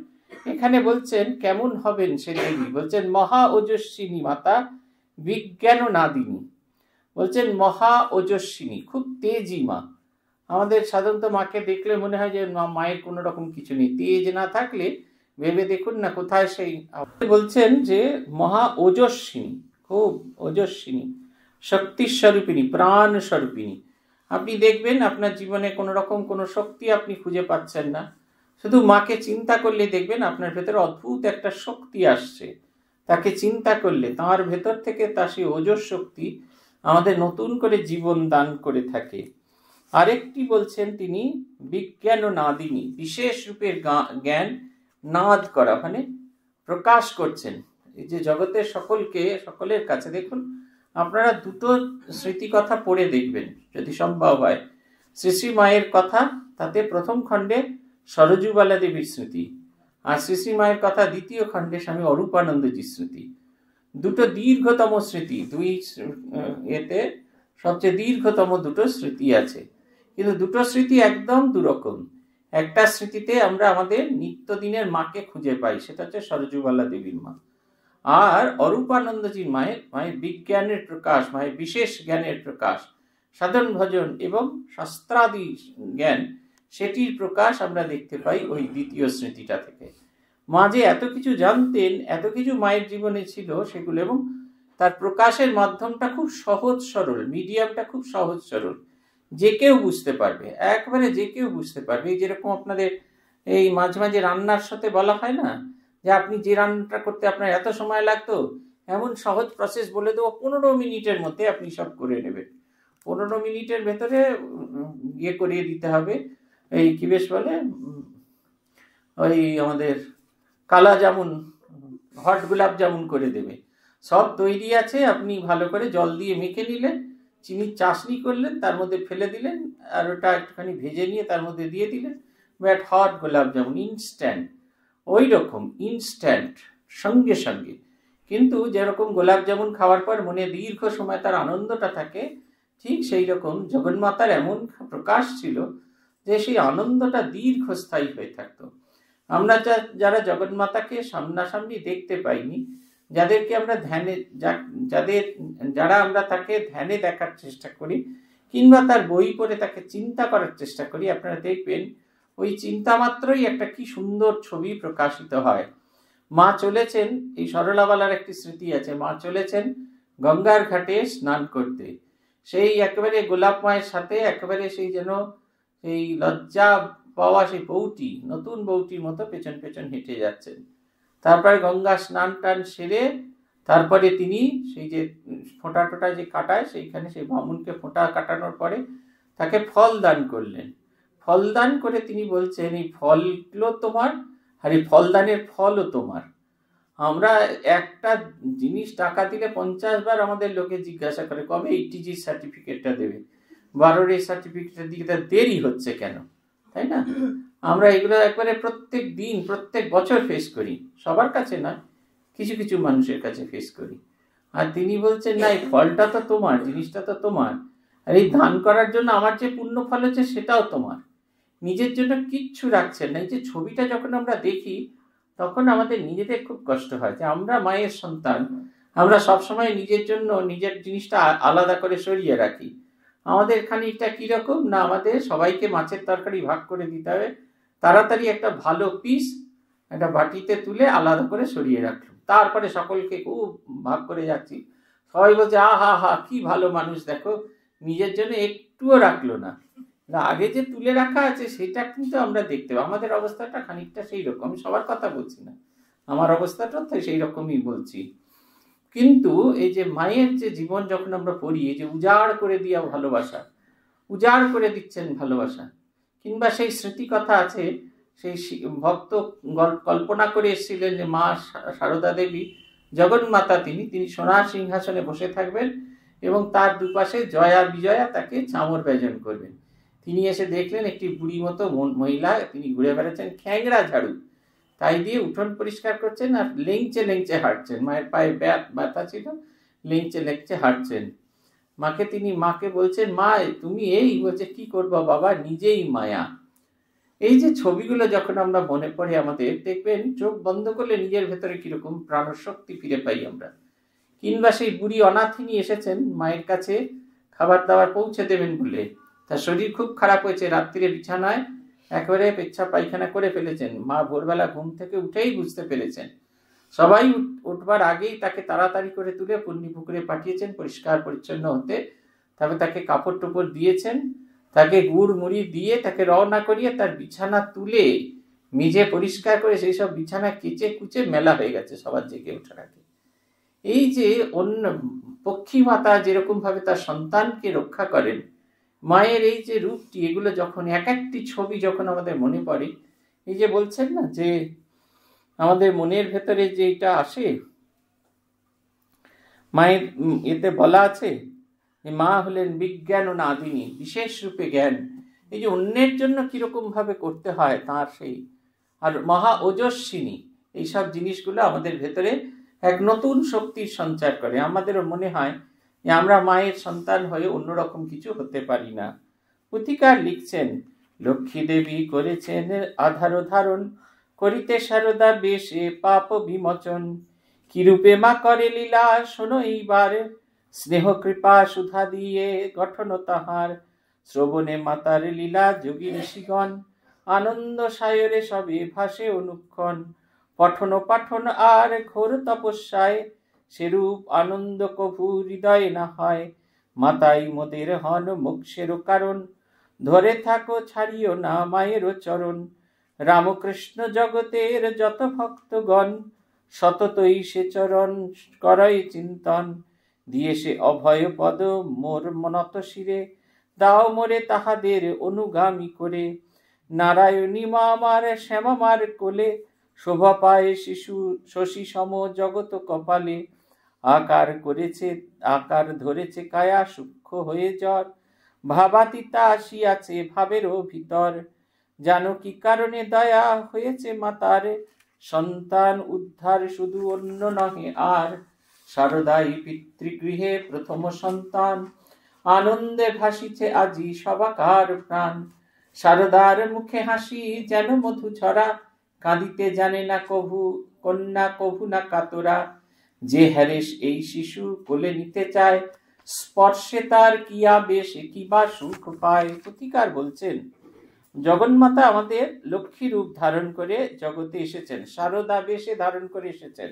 এখানে বলছেন কেমন হবেন দেবী বলছেন মহা ওজস্বিনী মাতা বিজ্ঞান নাদিনী বলছেন মহা ওজস্বিনী খুব তেজি মা আমাদের সাধারণত মাকে দেখলে মনে হয় যে মায়ের কোনো রকম কিছু নেই তেজ না থাকলে ভেবে দেখুন না কোথায় সেই বলছেন যে মহা ওজস্বিনী খুব ওজস্বিনী শক্তিস্বরূপিনী প্রাণ স্বরূপিনী আপনি দেখবেন আপনার জীবনে কোনো রকম কোনো শক্তি আপনি খুঁজে পাচ্ছেন না শুধু মাকে চিন্তা করলে দেখবেন আপনার ভেতরে অদ্ভুত একটা শক্তি আসছে তাকে চিন্তা করলে তাঁর ভেতর থেকে তা সেই ওজোর শক্তি আমাদের নতুন করে জীবন দান করে থাকে আরেকটি বলছেন তিনি বিজ্ঞান ও নাদিনী বিশেষ রূপে জ্ঞান নাদ করা মানে প্রকাশ করছেন এই যে জগতের সকলকে সকলের কাছে দেখুন আপনারা দুটো স্মৃতিকথা পড়ে দেখবেন যদি সম্ভব হয় শ্রী শ্রী মায়ের কথা তাতে প্রথম খণ্ডে সরজুবালা দেবীর স্মৃতি আর শ্রী শ্রী মায়ের কথা দ্বিতীয় খণ্ডে স্বামী অরূপানন্দজির স্মৃতি দুটো দীর্ঘতম স্মৃতি দুই এতে সবচেয়ে দীর্ঘতম দুটো স্মৃতি আছে কিন্তু দুটো স্মৃতি একদম দুরকম একটা স্মৃতিতে আমরা আমাদের নিত্যদিনের মাকে খুঁজে পাই সেটা হচ্ছে সরজুবালা দেবীর মা আর অরূপানন্দজির মায়ের মায়ের বিজ্ঞানের প্রকাশ মায়ের বিশেষ জ্ঞানের প্রকাশ সাধারণ ভজন এবং শাস্ত্রাদি জ্ঞান সেটির প্রকাশ আমরা দেখতে পাই ওই দ্বিতীয় স্মৃতিটা থেকে মা যে এত কিছু জানতেন এত কিছু মায়ের জীবনে ছিল সেগুলো এবং তার প্রকাশের মাধ্যমটা খুব সহজ সরল মিডিয়ামটা খুব সহজ সরল যে কেউ বুঝতে পারবে একবারে যে কেউ বুঝতে পারবে এই যেরকম আপনাদের এই মাঝে মাঝে রান্নার সাথে বলা হয় না যে আপনি যে রান্নাটা করতে আপনার এত সময় লাগতো এমন সহজ প্রসেস বলে দেবো পনেরো মিনিটের মধ্যে আপনি সব করে নেবেন পনেরো মিনিটের ভেতরে ইয়ে করিয়ে দিতে হবে এই কি বেশ বলে ওই আমাদের কালা জামুন হট গোলাপ জামুন করে দেবে সব তৈরি আছে আপনি ভালো করে জল দিয়ে মেখে নিলেন চিনির চাশনি করলেন তার মধ্যে ফেলে দিলেন আর ওটা একটুখানি ভেজে নিয়ে তার মধ্যে দিয়ে দিলেন ব্যাট হট গোলাপ জামুন ইনস্ট্যান্ট ওই রকম ইনস্ট্যান্ট সঙ্গে সঙ্গে কিন্তু যেরকম গোলাপ জামুন খাওয়ার পর মনে দীর্ঘ সময় তার আনন্দটা থাকে ঠিক সেই রকম জগন্মাতার এমন প্রকাশ ছিল যে সেই আনন্দটা দীর্ঘস্থায়ী হয়ে থাকত আমরা যারা জগন্মাতাকে সামনাসামনি দেখতে পাইনি যাদেরকে আমরা ধ্যানে যাদের যারা আমরা তাকে ধ্যানে দেখার চেষ্টা করি কিংবা তার বই পড়ে তাকে চিন্তা করার চেষ্টা করি আপনারা দেখবেন ওই চিন্তা মাত্রই একটা কি সুন্দর ছবি প্রকাশিত হয় মা চলেছেন এই সরলাবালার একটি স্মৃতি আছে মা চলেছেন গঙ্গার ঘাটে স্নান করতে সেই একেবারে গোলাপ মায়ের সাথে একেবারে সেই যেন সেই লজ্জা পাওয়া সেই বউটি নতুন বউটির মতো পেছন পেছন হেঁটে যাচ্ছেন তারপরে গঙ্গা স্নান টান সেরে তারপরে তিনি সেই যে ফোঁটা টোটা যে কাটায় সেইখানে সেই বামুনকে ফোঁটা কাটানোর পরে তাকে ফল দান করলেন ফল দান করে তিনি বলছেন এই ফলগুলো তোমার আর এই ফলদানের ফলও তোমার আমরা একটা জিনিস টাকা দিলে পঞ্চাশ বার আমাদের লোকে জিজ্ঞাসা করে কবে এইটিজির সার্টিফিকেটটা দেবে বারোরে সার্টিফিকেটের দিকে তার দেরি হচ্ছে কেন তাই না আমরা এগুলো একবারে প্রত্যেক দিন প্রত্যেক বছর ফেস করি সবার কাছে না কিছু কিছু মানুষের কাছে ফেস করি আর তিনি বলছেন না এই ফলটা তো তোমার জিনিসটা তো তোমার আর এই ধান করার জন্য আমার যে পুণ্য ফল হচ্ছে সেটাও তোমার নিজের জন্য কিচ্ছু রাখছেন না এই যে ছবিটা যখন আমরা দেখি তখন আমাদের নিজেদের খুব কষ্ট হয় যে আমরা মায়ের সন্তান আমরা সবসময় নিজের জন্য নিজের জিনিসটা আলাদা করে সরিয়ে রাখি আমাদের খানিকটা কীরকম না আমাদের সবাইকে মাছের তরকারি ভাগ করে দিতে হবে তাড়াতাড়ি একটা ভালো পিস একটা বাটিতে তুলে আলাদা করে সরিয়ে রাখলাম তারপরে সকলকে খুব ভাগ করে যাচ্ছি সবাই বলছে হা হা কি ভালো মানুষ দেখো নিজের জন্য একটুও রাখলো না আগে যে তুলে রাখা আছে সেটা কিন্তু আমরা দেখতে পাবো আমাদের অবস্থাটা খানিকটা সেই রকম সবার কথা বলছি না আমার অবস্থাটা তো সেই রকমই বলছি কিন্তু এই যে মায়ের যে জীবন যখন আমরা পড়ি এই যে উজাড় করে দিয়া ভালোবাসা উজাড় করে দিচ্ছেন ভালোবাসা কিংবা সেই স্মৃতিকথা আছে সেই ভক্ত কল্পনা করে এসেছিলেন যে মা সারদা দেবী জগন্মাতা তিনি তিনি সোনার সিংহাসনে বসে থাকবেন এবং তার দুপাশে জয়া বিজয়া তাকে চামর ব্যজন করবেন তিনি এসে দেখলেন একটি বুড়ি মতো মহিলা তিনি ঘুরে বেড়াচ্ছেন খ্যাংরা ঝাড়ু তাই দিয়ে উঠোন পরিষ্কার করছেন আর লেংচে লেংচে হাঁটছেন মায়ের পায়ে ব্যাথ ব্যথা ছিল লেংচে লেংচে হাঁটছেন মাকে তিনি মাকে বলছেন মা তুমি এই বলছে কি করবো বাবা নিজেই মায়া এই যে ছবিগুলো যখন আমরা মনে পড়ে আমাদের দেখবেন চোখ বন্ধ করলে নিজের ভেতরে কিরকম প্রাণশক্তি ফিরে পাই আমরা কিংবা সেই বুড়ি অনাথিনী এসেছেন মায়ের কাছে খাবার দাবার পৌঁছে দেবেন বলে তার শরীর খুব খারাপ হয়েছে রাত্রিরে বিছানায় একেবারে পেচ্ছা পায়খানা করে ফেলেছেন মা ভোরবেলা ঘুম থেকে উঠেই বুঝতে পেরেছেন সবাই উঠবার আগেই তাকে তাড়াতাড়ি করে তুলে পূর্ণি পুকুরে পাঠিয়েছেন পরিষ্কার পরিচ্ছন্ন হতে তবে তাকে কাপড় টোপর দিয়েছেন তাকে গুড় মুড়ি দিয়ে তাকে রওনা করিয়ে তার বিছানা তুলে মিজে পরিষ্কার করে সেই সব বিছানা কেচে কুচে মেলা হয়ে গেছে সবার জেগে ওঠার আগে এই যে অন্য পক্ষী মাতা যেরকমভাবে তার সন্তানকে রক্ষা করেন মায়ের এই যে রূপটি এগুলো যখন এক একটি ছবি যখন আমাদের মনে পড়ে এই যে বলছেন না যে আমাদের মনের ভেতরে যে এটা আসে মায়ের এতে বলা আছে যে মা হলেন বিজ্ঞান ও নাদিনী বিশেষ রূপে জ্ঞান এই যে অন্যের জন্য কীরকমভাবে করতে হয় তার সেই আর মহা ওজস্বিনী এইসব জিনিসগুলো আমাদের ভেতরে এক নতুন শক্তির সঞ্চার করে আমাদেরও মনে হয় আমরা মায়ের সন্তান হয়ে অন্যরকম কিছু হতে পারি না পুথিকার লিখছেন লক্ষ্মী দেবী করেছেন আধার ধারণ করিতে সারদা বেশে পাপ বিমোচন কিরূপে মা করে লীলা শোনো এইবার স্নেহ কৃপা সুধা দিয়ে গঠন তাহার শ্রবণে মাতার লীলা যোগী ঋষিগণ আনন্দ সায়রে সবে ভাসে অনুক্ষণ পঠন পাঠন আর ঘোর তপস্যায় সেরূপ আনন্দ কভু হৃদয় না হয় মাতাই মোদের হন মোক্ষেরও কারণ ধরে থাকো ছাড়িও না মায়েরও চরণ রামকৃষ্ণ জগতের যত ভক্তগণ সততই সে চরণ করাই চিন্তন দিয়ে সে অভয় পদ মোর মনত শিরে দাও মোরে তাহাদের অনুগামী করে নারায়ণী মা আমার শ্যামামার কোলে শোভা পায় শিশু শশী সম জগত কপালে আকার করেছে আকার ধরেছে কায়া সূক্ষ্ম হয়ে জ্বর ভাবাতিতা আসিয়াছে ভাবেরও ভিতর যেন কি কারণে দয়া হয়েছে মাতার সন্তান উদ্ধার শুধু অন্য নহে আর সারদাই পিতৃগৃহে প্রথম সন্তান আনন্দে ভাসিছে আজি সবাকার প্রাণ সারদার মুখে হাসি যেন মধু ছড়া কাঁদিতে জানে না কভু কন্যা কভু না কাতরা যে হ্যারেস এই শিশু কোলে নিতে চায় স্পর্শে তার কি আবেশ কি বা সুখ পায় প্রতিকার বলছেন জগন্মাতা আমাদের লক্ষ্মী রূপ ধারণ করে জগতে এসেছেন শারদা বেশে ধারণ করে এসেছেন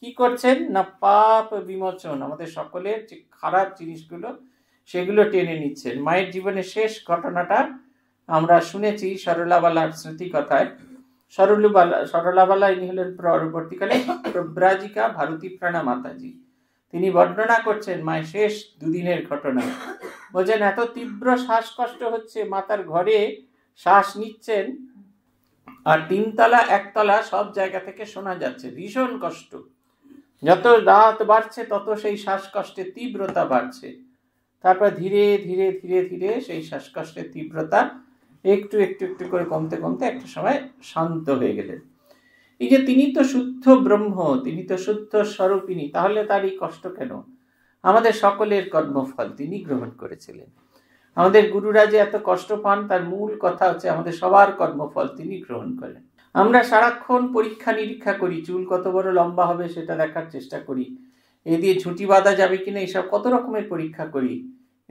কি করছেন না পাপ বিমোচন আমাদের সকলের যে খারাপ জিনিসগুলো সেগুলো টেনে নিচ্ছেন মায়ের জীবনের শেষ ঘটনাটা আমরা শুনেছি সরলাবালার কথায় সরলবালা সরলাবালা ইনি হলেন পরবর্তীকালে ব্রাজিকা ভারতী প্রাণা মাতাজি তিনি বর্ণনা করছেন মায়ের শেষ দুদিনের ঘটনা বলছেন এত তীব্র শ্বাসকষ্ট হচ্ছে মাতার ঘরে শ্বাস নিচ্ছেন আর তিনতলা একতলা সব জায়গা থেকে শোনা যাচ্ছে ভীষণ কষ্ট যত রাত বাড়ছে তত সেই শ্বাসকষ্টের তীব্রতা বাড়ছে তারপর ধীরে ধীরে ধীরে ধীরে সেই শ্বাসকষ্টের তীব্রতা একটু একটু একটু করে কমতে কমতে একটা সময় শান্ত হয়ে গেলেন এই যে তিনি তো শুদ্ধ ব্রহ্ম তিনি তো শুদ্ধ স্বরূপিনী তাহলে তার এই কষ্ট কেন আমাদের সকলের কর্মফল তিনি গ্রহণ করেছিলেন আমাদের গুরুরা যে এত কষ্ট পান তার মূল কথা হচ্ছে আমাদের সবার কর্মফল তিনি গ্রহণ করেন আমরা সারাক্ষণ পরীক্ষা নিরীক্ষা করি চুল কত বড় লম্বা হবে সেটা দেখার চেষ্টা করি এ দিয়ে ঝুঁটি বাঁধা যাবে কিনা এসব কত রকমের পরীক্ষা করি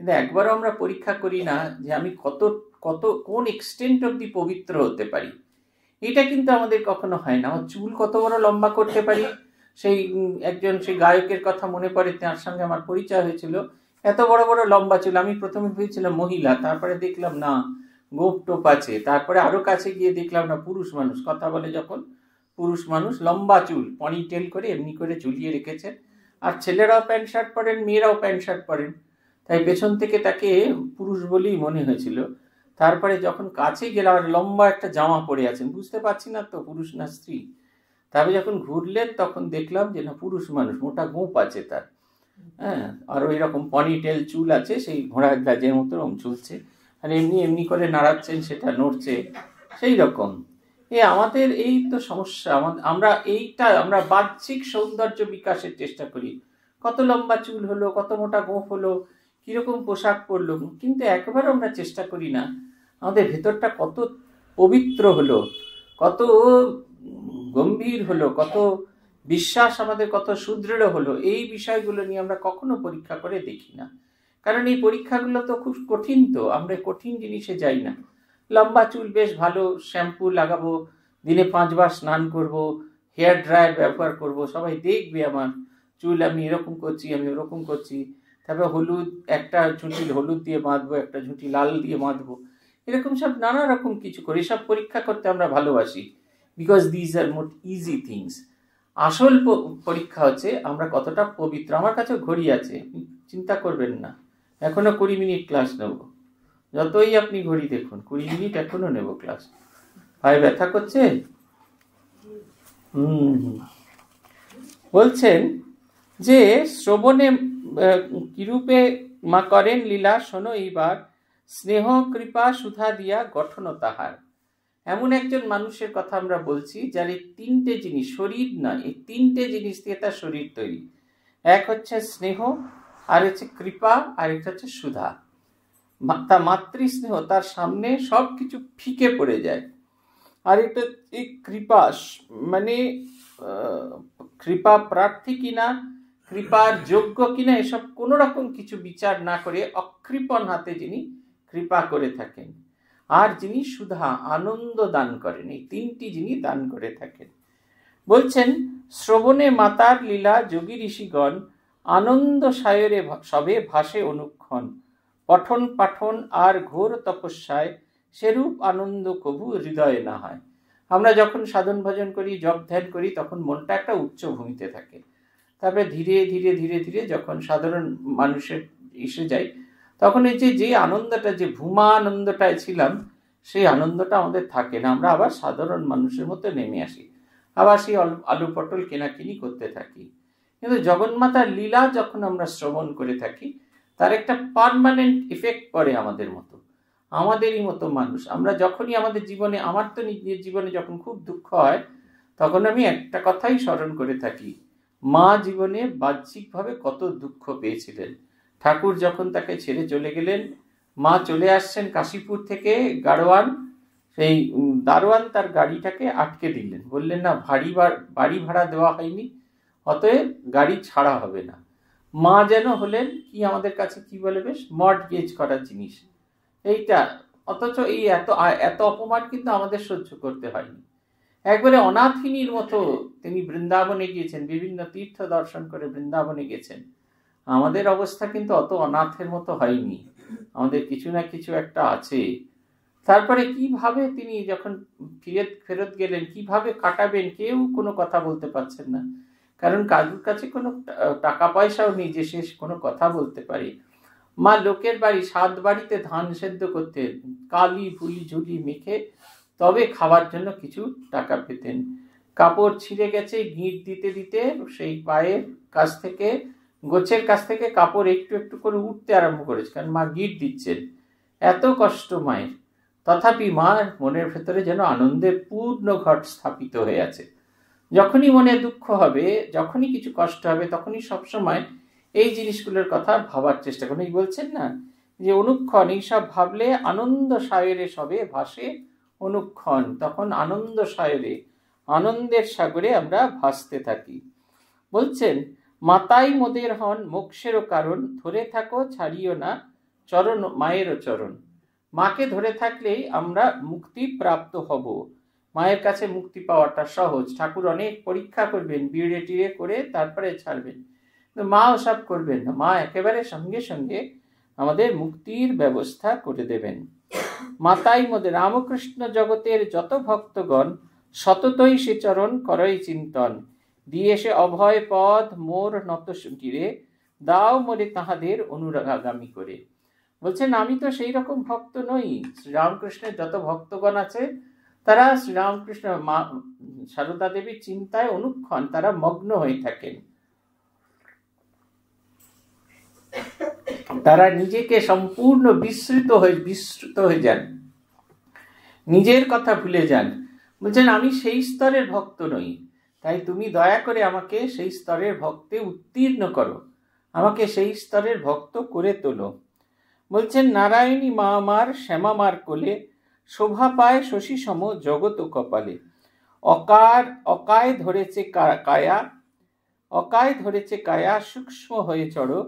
কিন্তু একবারও আমরা পরীক্ষা করি না যে আমি কত কত কোন এক্সটেন্ট অব্দি পবিত্র হতে পারি এটা কিন্তু আমাদের কখনো হয় না আমার চুল কত বড় লম্বা করতে পারি সেই একজন সেই গায়কের কথা মনে পড়ে তার সঙ্গে আমার পরিচয় হয়েছিল এত বড় বড় লম্বা চুল আমি প্রথমে ভেবেছিলাম মহিলা তারপরে দেখলাম না গোপ টোপ আছে তারপরে আরও কাছে গিয়ে দেখলাম না পুরুষ মানুষ কথা বলে যখন পুরুষ মানুষ লম্বা চুল পনিটেল করে এমনি করে ঝুলিয়ে রেখেছেন আর ছেলেরাও প্যান্ট শার্ট পরেন মেয়েরাও প্যান্ট শার্ট পরেন তাই পেছন থেকে তাকে পুরুষ বলেই মনে হয়েছিল তারপরে যখন কাছে গেলাম লম্বা একটা জামা পরে আছেন বুঝতে পারছি না তো পুরুষ না স্ত্রী তারপরে যখন ঘুরলেন তখন দেখলাম যে না পুরুষ মানুষ মোটা গোঁপ আছে তার হ্যাঁ আর ওই রকম পনিটেল চুল আছে সেই ঘোড়ার গাজের মতো রকম চুলছে আর এমনি এমনি করে নাড়াচ্ছেন সেটা নড়ছে সেই রকম এ আমাদের এই তো সমস্যা আমরা এইটা আমরা বাহ্যিক সৌন্দর্য বিকাশের চেষ্টা করি কত লম্বা চুল হলো কত মোটা গোঁফ হলো কীরকম পোশাক পরল কিন্তু একবারও আমরা চেষ্টা করি না আমাদের ভেতরটা কত পবিত্র হলো কত গম্ভীর হলো কত বিশ্বাস আমাদের কত সুদৃঢ় হলো এই বিষয়গুলো নিয়ে আমরা কখনো পরীক্ষা করে দেখি না কারণ এই পরীক্ষাগুলো তো খুব কঠিন তো আমরা কঠিন জিনিসে যাই না লম্বা চুল বেশ ভালো শ্যাম্পু লাগাবো দিনে পাঁচবার স্নান করব হেয়ার ড্রায়ার ব্যবহার করব সবাই দেখবে আমার চুল আমি এরকম করছি আমি ওরকম করছি তারপরে হলুদ একটা ঝুঁটি হলুদ দিয়ে বাঁধবো একটা ঝুঁটি লাল দিয়ে বাঁধবো এরকম সব নানা রকম কিছু করি সব পরীক্ষা করতে আমরা ভালোবাসি বিকজ দিজ আর মোট ইজি থিংস আসল পরীক্ষা হচ্ছে আমরা কতটা পবিত্র আমার কাছে ঘড়ি আছে চিন্তা করবেন না এখনও কুড়ি মিনিট ক্লাস নেব যতই আপনি ঘড়ি দেখুন কুড়ি মিনিট এখনও নেব ক্লাস ভাই ব্যথা করছে হুম বলছেন যে শ্রবণে কিরূপে মা করেন লীলা শোনো এইবার স্নেহ কৃপা সুধা দিয়া গঠন তাহার এমন একজন মানুষের কথা আমরা বলছি যার এই তিনটে জিনিস শরীর নয় এই তিনটে জিনিস দিয়ে তার শরীর তৈরি এক হচ্ছে স্নেহ আর হচ্ছে কৃপা আর একটা হচ্ছে সুধা তার মাতৃস্নেহ তার সামনে সব কিছু ফিকে পড়ে যায় আর এটা এই কৃপা মানে কৃপা প্রার্থী কিনা কৃপার যোগ্য কিনা এসব কোনো রকম কিছু বিচার না করে অকৃপণ হাতে যিনি কৃপা করে থাকেন আর যিনি সুধা আনন্দ দান করেন এই তিনটি যিনি দান করে থাকেন বলছেন শ্রবণে মাতার লীলা যোগী ঋষিগণ আনন্দ সায়রে সবে ভাসে অনুক্ষণ পঠন পাঠন আর ঘোর তপস্যায় সেরূপ আনন্দ কবু হৃদয়ে না হয় আমরা যখন সাধন ভজন করি জপ ধ্যান করি তখন মনটা একটা উচ্চভূমিতে থাকে তারপরে ধীরে ধীরে ধীরে ধীরে যখন সাধারণ মানুষের এসে যাই তখন এই যে যে আনন্দটা যে ভূমা আনন্দটায় ছিলাম সেই আনন্দটা আমাদের থাকে না আমরা আবার সাধারণ মানুষের মতো নেমে আসি আবার সেই আলু পটল কেনাকিনি করতে থাকি কিন্তু জগন্মাতার লীলা যখন আমরা শ্রবণ করে থাকি তার একটা পারমানেন্ট ইফেক্ট পড়ে আমাদের মতো আমাদেরই মতো মানুষ আমরা যখনই আমাদের জীবনে আমার তো নিজের জীবনে যখন খুব দুঃখ হয় তখন আমি একটা কথাই স্মরণ করে থাকি মা জীবনে বাহ্যিকভাবে কত দুঃখ পেয়েছিলেন ঠাকুর যখন তাকে ছেড়ে চলে গেলেন মা চলে আসছেন কাশীপুর থেকে গাড়োয়ান সেই দারোয়ান তার গাড়িটাকে আটকে দিলেন বললেন না ভারী বাড়ি ভাড়া দেওয়া হয়নি অতএব গাড়ি ছাড়া হবে না মা যেন হলেন কি আমাদের কাছে কি বলে বেশ গেজ করার জিনিস এইটা অথচ এই এত এত অপমান কিন্তু আমাদের সহ্য করতে হয়নি একবারে অনাথিনীর মতো তিনি বৃন্দাবনে গিয়েছেন বিভিন্ন তীর্থ দর্শন করে বৃন্দাবনে গেছেন আমাদের অবস্থা কিন্তু অত অনাথের মতো হয়নি আমাদের কিছু না কিছু একটা আছে তারপরে কিভাবে তিনি যখন ফিরে ফেরত গেলেন কিভাবে কাটাবেন কেউ কোনো কথা বলতে পারছেন না কারণ কাজুর কাছে কোনো টাকা পয়সাও নেই যে শেষ কোনো কথা বলতে পারে মা লোকের বাড়ি সাত বাড়িতে ধান সেদ্ধ করতে কালি ভুলি ঝুলি মেখে তবে খাওয়ার জন্য কিছু টাকা পেতেন কাপড় ছিঁড়ে গেছে গিট দিতে দিতে সেই পায়ের কাছ থেকে গোছের কাছ থেকে কাপড় একটু একটু করে উঠতে আরম্ভ করেছে কারণ মা গিট দিচ্ছেন এত কষ্ট মায়ের তথাপি মার মনের ভেতরে যেন আনন্দের পূর্ণ ঘট স্থাপিত হয়ে আছে যখনই মনে দুঃখ হবে যখনই কিছু কষ্ট হবে তখনই সবসময় এই জিনিসগুলোর কথা ভাবার চেষ্টা করুন বলছেন না যে অনুক্ষণ এইসব ভাবলে আনন্দ সায়রে সবে ভাসে অনুক্ষণ তখন আনন্দ সায়রে আনন্দের সাগরে আমরা ভাসতে থাকি বলছেন মাতাই মোদের হন মোক্ষেরও কারণ ধরে থাকো ছাড়িও না চরণ মায়েরও চরণ মাকে ধরে থাকলেই আমরা মুক্তি প্রাপ্ত হব মায়ের কাছে মুক্তি পাওয়াটা সহজ ঠাকুর অনেক পরীক্ষা করবেন বিড়ে টিড়ে করে তারপরে ছাড়বেন কিন্তু মা ওসব করবেন না মা একেবারে সঙ্গে সঙ্গে আমাদের মুক্তির ব্যবস্থা করে দেবেন মাতাই মধ্যে রামকৃষ্ণ জগতের যত ভক্তগণ সততই সে চরণ করই চিন্তন দিয়ে সে অভয় পদ মোর নত সুটিরে দাও মোরে তাহাদের অনুরাগামী করে বলছেন আমি তো সেই রকম ভক্ত নই শ্রীরামকৃষ্ণের যত ভক্তগণ আছে তারা শ্রীরামকৃষ্ণ মা সারদা দেবীর চিন্তায় অনুক্ষণ তারা মগ্ন হয়ে থাকেন তারা নিজেকে সম্পূর্ণ বিস্মৃত হয়ে বিস্মৃত হয়ে যান নিজের কথা ভুলে যান বলছেন আমি সেই স্তরের ভক্ত নই তাই তুমি দয়া করে আমাকে সেই স্তরের ভক্তে উত্তীর্ণ করো আমাকে সেই স্তরের ভক্ত করে তোলো বলছেন নারায়ণী মা আমার শ্যামামার কোলে শোভা পায় শশী সম জগত কপালে অকার অকায় ধরেছে কায়া অকায় ধরেছে কায়া সূক্ষ্ম হয়ে চড়ো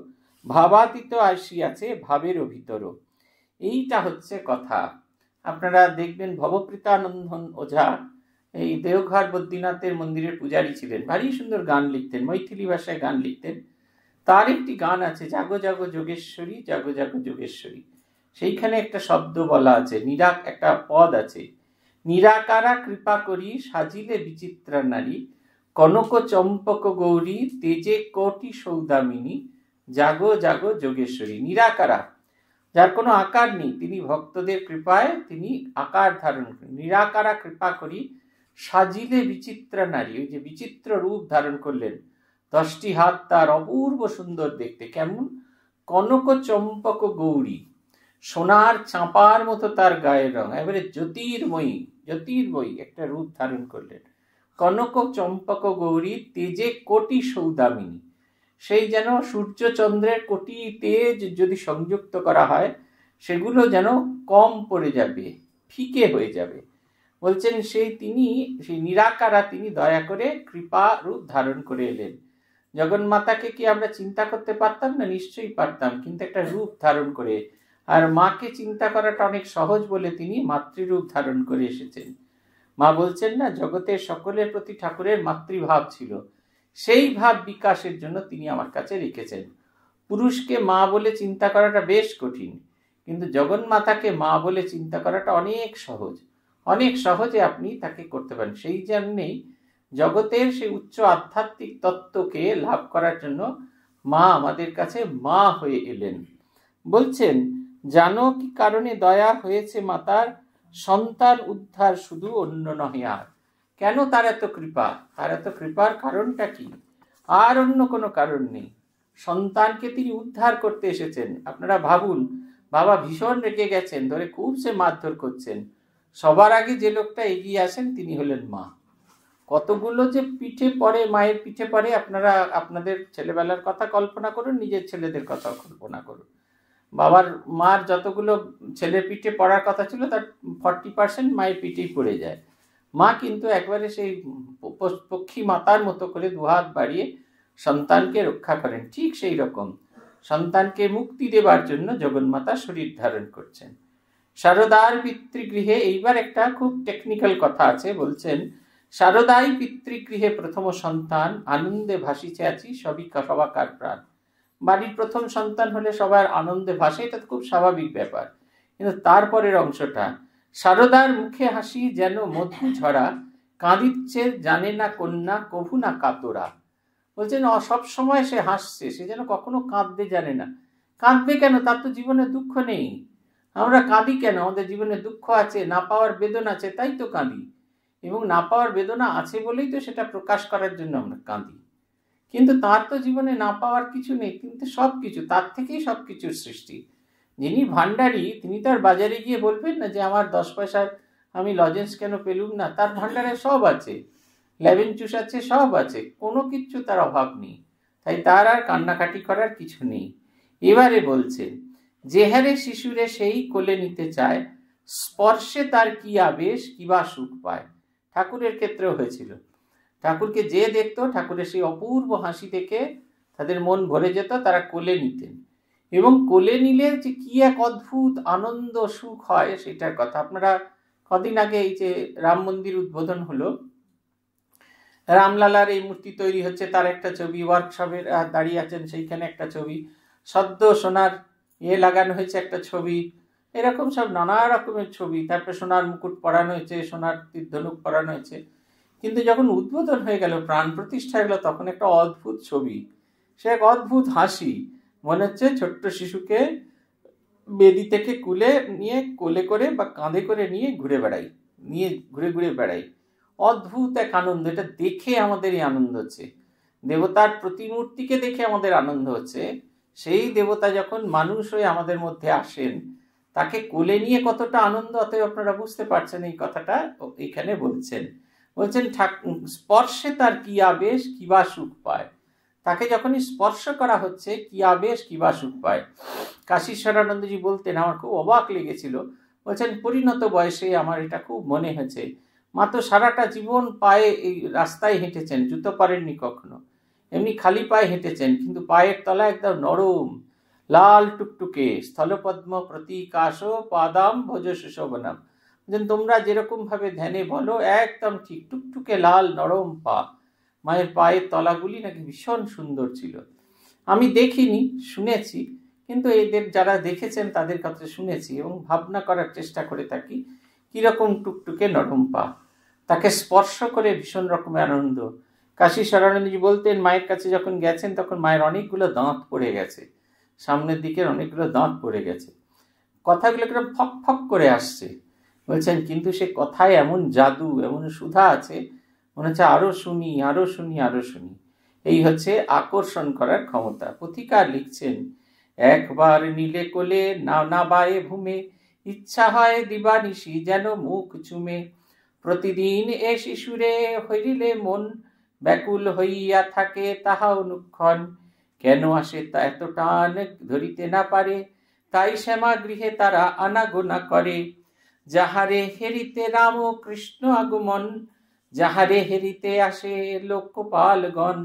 ভাবাতীত আসিয়াছে ভাবের ভিতর এইটা হচ্ছে কথা আপনারা দেখবেন ভবপ্রীতানন্দন ওঝা এই দেওঘর বদ্রীনাথের মন্দিরের পূজারী ছিলেন ভারী সুন্দর গান লিখতেন মৈথিলি ভাষায় গান লিখতেন তার একটি গান আছে জাগো জাগো যোগেশ্বরী জাগো জাগো যোগেশ্বরী সেইখানে একটা শব্দ বলা আছে নিরাক একটা পদ আছে নিরাকারা কৃপা করি সাজিলে বিচিত্রা নারী কনক চম্পক গৌরী তেজে কোটি সৌদামিনী জাগো জাগো যোগেশ্বরী নিরাকারা যার কোনো আকার নেই তিনি ভক্তদের কৃপায় তিনি আকার ধারণ করেন নিরাকারা কৃপা করি সাজিলে বিচিত্রা নারী ওই যে বিচিত্র রূপ ধারণ করলেন দশটি হাত তার অপূর্ব সুন্দর দেখতে কেমন কনক চম্পক গৌরী সোনার চাঁপার মতো তার গায়ের রং এবারে জ্যোতির্ময়ী জ্যোতির্ময়ী একটা রূপ ধারণ করলেন কনক চম্পক গৌরী তেজে কোটি সৌদামিনী সেই যেন সূর্যচন্দ্রের কোটি তেজ যদি সংযুক্ত করা হয় সেগুলো যেন কম পড়ে যাবে ফিকে হয়ে যাবে বলছেন সেই তিনি সেই নিরাকারা তিনি দয়া করে কৃপা রূপ ধারণ করে এলেন জগন্মাতাকে কি আমরা চিন্তা করতে পারতাম না নিশ্চয়ই পারতাম কিন্তু একটা রূপ ধারণ করে আর মাকে চিন্তা করাটা অনেক সহজ বলে তিনি মাতৃরূপ ধারণ করে এসেছেন মা বলছেন না জগতের সকলের প্রতি ঠাকুরের মাতৃভাব ছিল সেই ভাব বিকাশের জন্য তিনি আমার কাছে রেখেছেন পুরুষকে মা বলে চিন্তা করাটা বেশ কঠিন কিন্তু জগন্মাতাকে মা বলে চিন্তা করাটা অনেক সহজ অনেক সহজে আপনি তাকে করতে পারেন সেই জন্যেই জগতের সেই উচ্চ আধ্যাত্মিক তত্ত্বকে লাভ করার জন্য মা আমাদের কাছে মা হয়ে এলেন বলছেন জানো কি কারণে দয়া হয়েছে মাতার সন্তান উদ্ধার শুধু অন্য নহে আর কেন তার এত কৃপা তার এত কৃপার কারণটা কি আর অন্য কোনো কারণ নেই সন্তানকে তিনি উদ্ধার করতে এসেছেন আপনারা ভাবুন বাবা ভীষণ রেগে গেছেন ধরে খুব সে মারধর করছেন সবার আগে যে লোকটা এগিয়ে আসেন তিনি হলেন মা কতগুলো যে পিঠে পড়ে মায়ের পিঠে পড়ে আপনারা আপনাদের ছেলেবেলার কথা কল্পনা করুন নিজের ছেলেদের কথা কল্পনা করুন বাবার মার যতগুলো ছেলে পিঠে পড়ার কথা ছিল তার ফর্টি পার্সেন্ট মায়ের পিঠেই পড়ে যায় মা কিন্তু একবারে সেই পক্ষী মাতার মতো করে দুহাত বাড়িয়ে সন্তানকে রক্ষা করেন ঠিক সেই রকম সন্তানকে মুক্তি দেবার জন্য জগন্মাতা শরীর ধারণ করছেন শারদার পিতৃগৃহে এইবার একটা খুব টেকনিক্যাল কথা আছে বলছেন শারদাই পিতৃগৃহে প্রথম সন্তান আনন্দে ভাসিছে আছি সবই সবাকার প্রাণ বাড়ির প্রথম সন্তান হলে সবার আনন্দে ভাসে এটা খুব স্বাভাবিক ব্যাপার কিন্তু তারপরের অংশটা সারদার মুখে হাসি যেন মধু ঝরা কাঁদিচ্ছে জানে না কন্যা কভু না কাতরা বলছেন সব সময় সে হাসছে সে যেন কখনো কাঁদতে জানে না কাঁদবে কেন তার তো জীবনে দুঃখ নেই আমরা কাঁদি কেন আমাদের জীবনে দুঃখ আছে না পাওয়ার বেদনা আছে তাই তো কাঁদি এবং না পাওয়ার বেদনা আছে বলেই তো সেটা প্রকাশ করার জন্য আমরা কাঁদি কিন্তু তার তো জীবনে না পাওয়ার কিছু নেই কিন্তু সব কিছু তার থেকেই সব কিছুর সৃষ্টি যিনি ভাণ্ডারি তিনি তার বাজারে গিয়ে বলবেন না যে আমার দশ পয়সার আমি লজেন্স কেন পেলুম না তার ভাণ্ডারে সব আছে লেবেন চুষ আছে সব আছে কোনো কিচ্ছু তার অভাব নেই তাই তার আর কান্নাকাটি করার কিছু নেই এবারে বলছে যে শিশুরে সেই কোলে নিতে চায় স্পর্শে তার কি আবেশ কিবা সুখ পায় ঠাকুরের ক্ষেত্রেও হয়েছিল ঠাকুরকে যে দেখতো ঠাকুরের সেই অপূর্ব হাসি দেখে তাদের মন ভরে যেত তারা কোলে নিতেন এবং কোলে নিলে যে কী এক অদ্ভুত আনন্দ সুখ হয় সেটার কথা আপনারা কদিন আগে এই যে রাম মন্দির উদ্বোধন হলো রামলালার এই মূর্তি তৈরি হচ্ছে তার একটা ছবি ওয়ার্কশপে দাঁড়িয়ে আছেন সেইখানে একটা ছবি সদ্য সোনার ইয়ে লাগানো হয়েছে একটা ছবি এরকম সব নানা রকমের ছবি তারপরে সোনার মুকুট পরানো হয়েছে সোনার তীর্ধনুক পরানো হয়েছে কিন্তু যখন উদ্বোধন হয়ে গেল প্রাণ প্রতিষ্ঠা গেল তখন একটা অদ্ভুত ছবি সে এক অদ্ভুত হাসি মনে হচ্ছে ছোট্ট শিশুকে বেদি থেকে কুলে নিয়ে কোলে করে বা কাঁধে করে নিয়ে ঘুরে বেড়াই নিয়ে ঘুরে ঘুরে বেড়াই অদ্ভুত এক আনন্দ এটা দেখে আমাদেরই আনন্দ হচ্ছে দেবতার প্রতিমূর্তিকে দেখে আমাদের আনন্দ হচ্ছে সেই দেবতা যখন মানুষ হয়ে আমাদের মধ্যে আসেন তাকে কোলে নিয়ে কতটা আনন্দ অতএব আপনারা বুঝতে পারছেন এই কথাটা এখানে বলছেন বলছেন স্পর্শে তার কি আবেশ কি বা সুখ পায় তাকে যখনই স্পর্শ করা হচ্ছে কি আবেশ কি বা সুখ পায় কাশী সরানন্দজি বলতেন আমার খুব অবাক লেগেছিল বলছেন পরিণত বয়সে আমার এটা খুব মনে হয়েছে মাত্র সারাটা জীবন পায়ে এই রাস্তায় হেঁটেছেন জুতো পারেননি কখনো এমনি খালি পায়ে হেঁটেছেন কিন্তু পায়ের তলা একদম নরম লাল টুকটুকে স্থলপদ্ম প্রতীকাশ পাদাম ভোজ সুশোভনম তোমরা যেরকমভাবে ধ্যানে বলো একদম ঠিক টুকটুকে লাল নরম পা মায়ের পায়ের তলাগুলি নাকি ভীষণ সুন্দর ছিল আমি দেখিনি শুনেছি কিন্তু এদের যারা দেখেছেন তাদের কথা শুনেছি এবং ভাবনা করার চেষ্টা করে থাকি কীরকম টুকটুকে নরম পা তাকে স্পর্শ করে ভীষণ রকমের আনন্দ কাশী সরানন্দজি বলতেন মায়ের কাছে যখন গেছেন তখন মায়ের অনেকগুলো দাঁত পড়ে গেছে সামনের দিকের অনেকগুলো দাঁত পড়ে গেছে কথাগুলো কিরকম ফক ফক করে আসছে বলছেন কিন্তু সে কথায় এমন জাদু এমন সুধা আছে মনে হচ্ছে আরো শুনি আরো শুনি আরো শুনি এই হচ্ছে আকর্ষণ করার ক্ষমতা পথিকার লিখছেন একবার নীলে কোলে না বায়ে ভূমে ইচ্ছা হয় দিবানিশি যেন মুখ চুমে প্রতিদিন এ শিশুরে হইলে মন ব্যাকুল হইয়া থাকে তাহা অনুক্ষণ কেন আসে তা এত টান ধরিতে না পারে তাই শ্যামা গৃহে তারা আনাগোনা করে যাহারে হেরিতে রাম ও কৃষ্ণ আগমন যাহারে হেরিতে আসে লোকপালগণ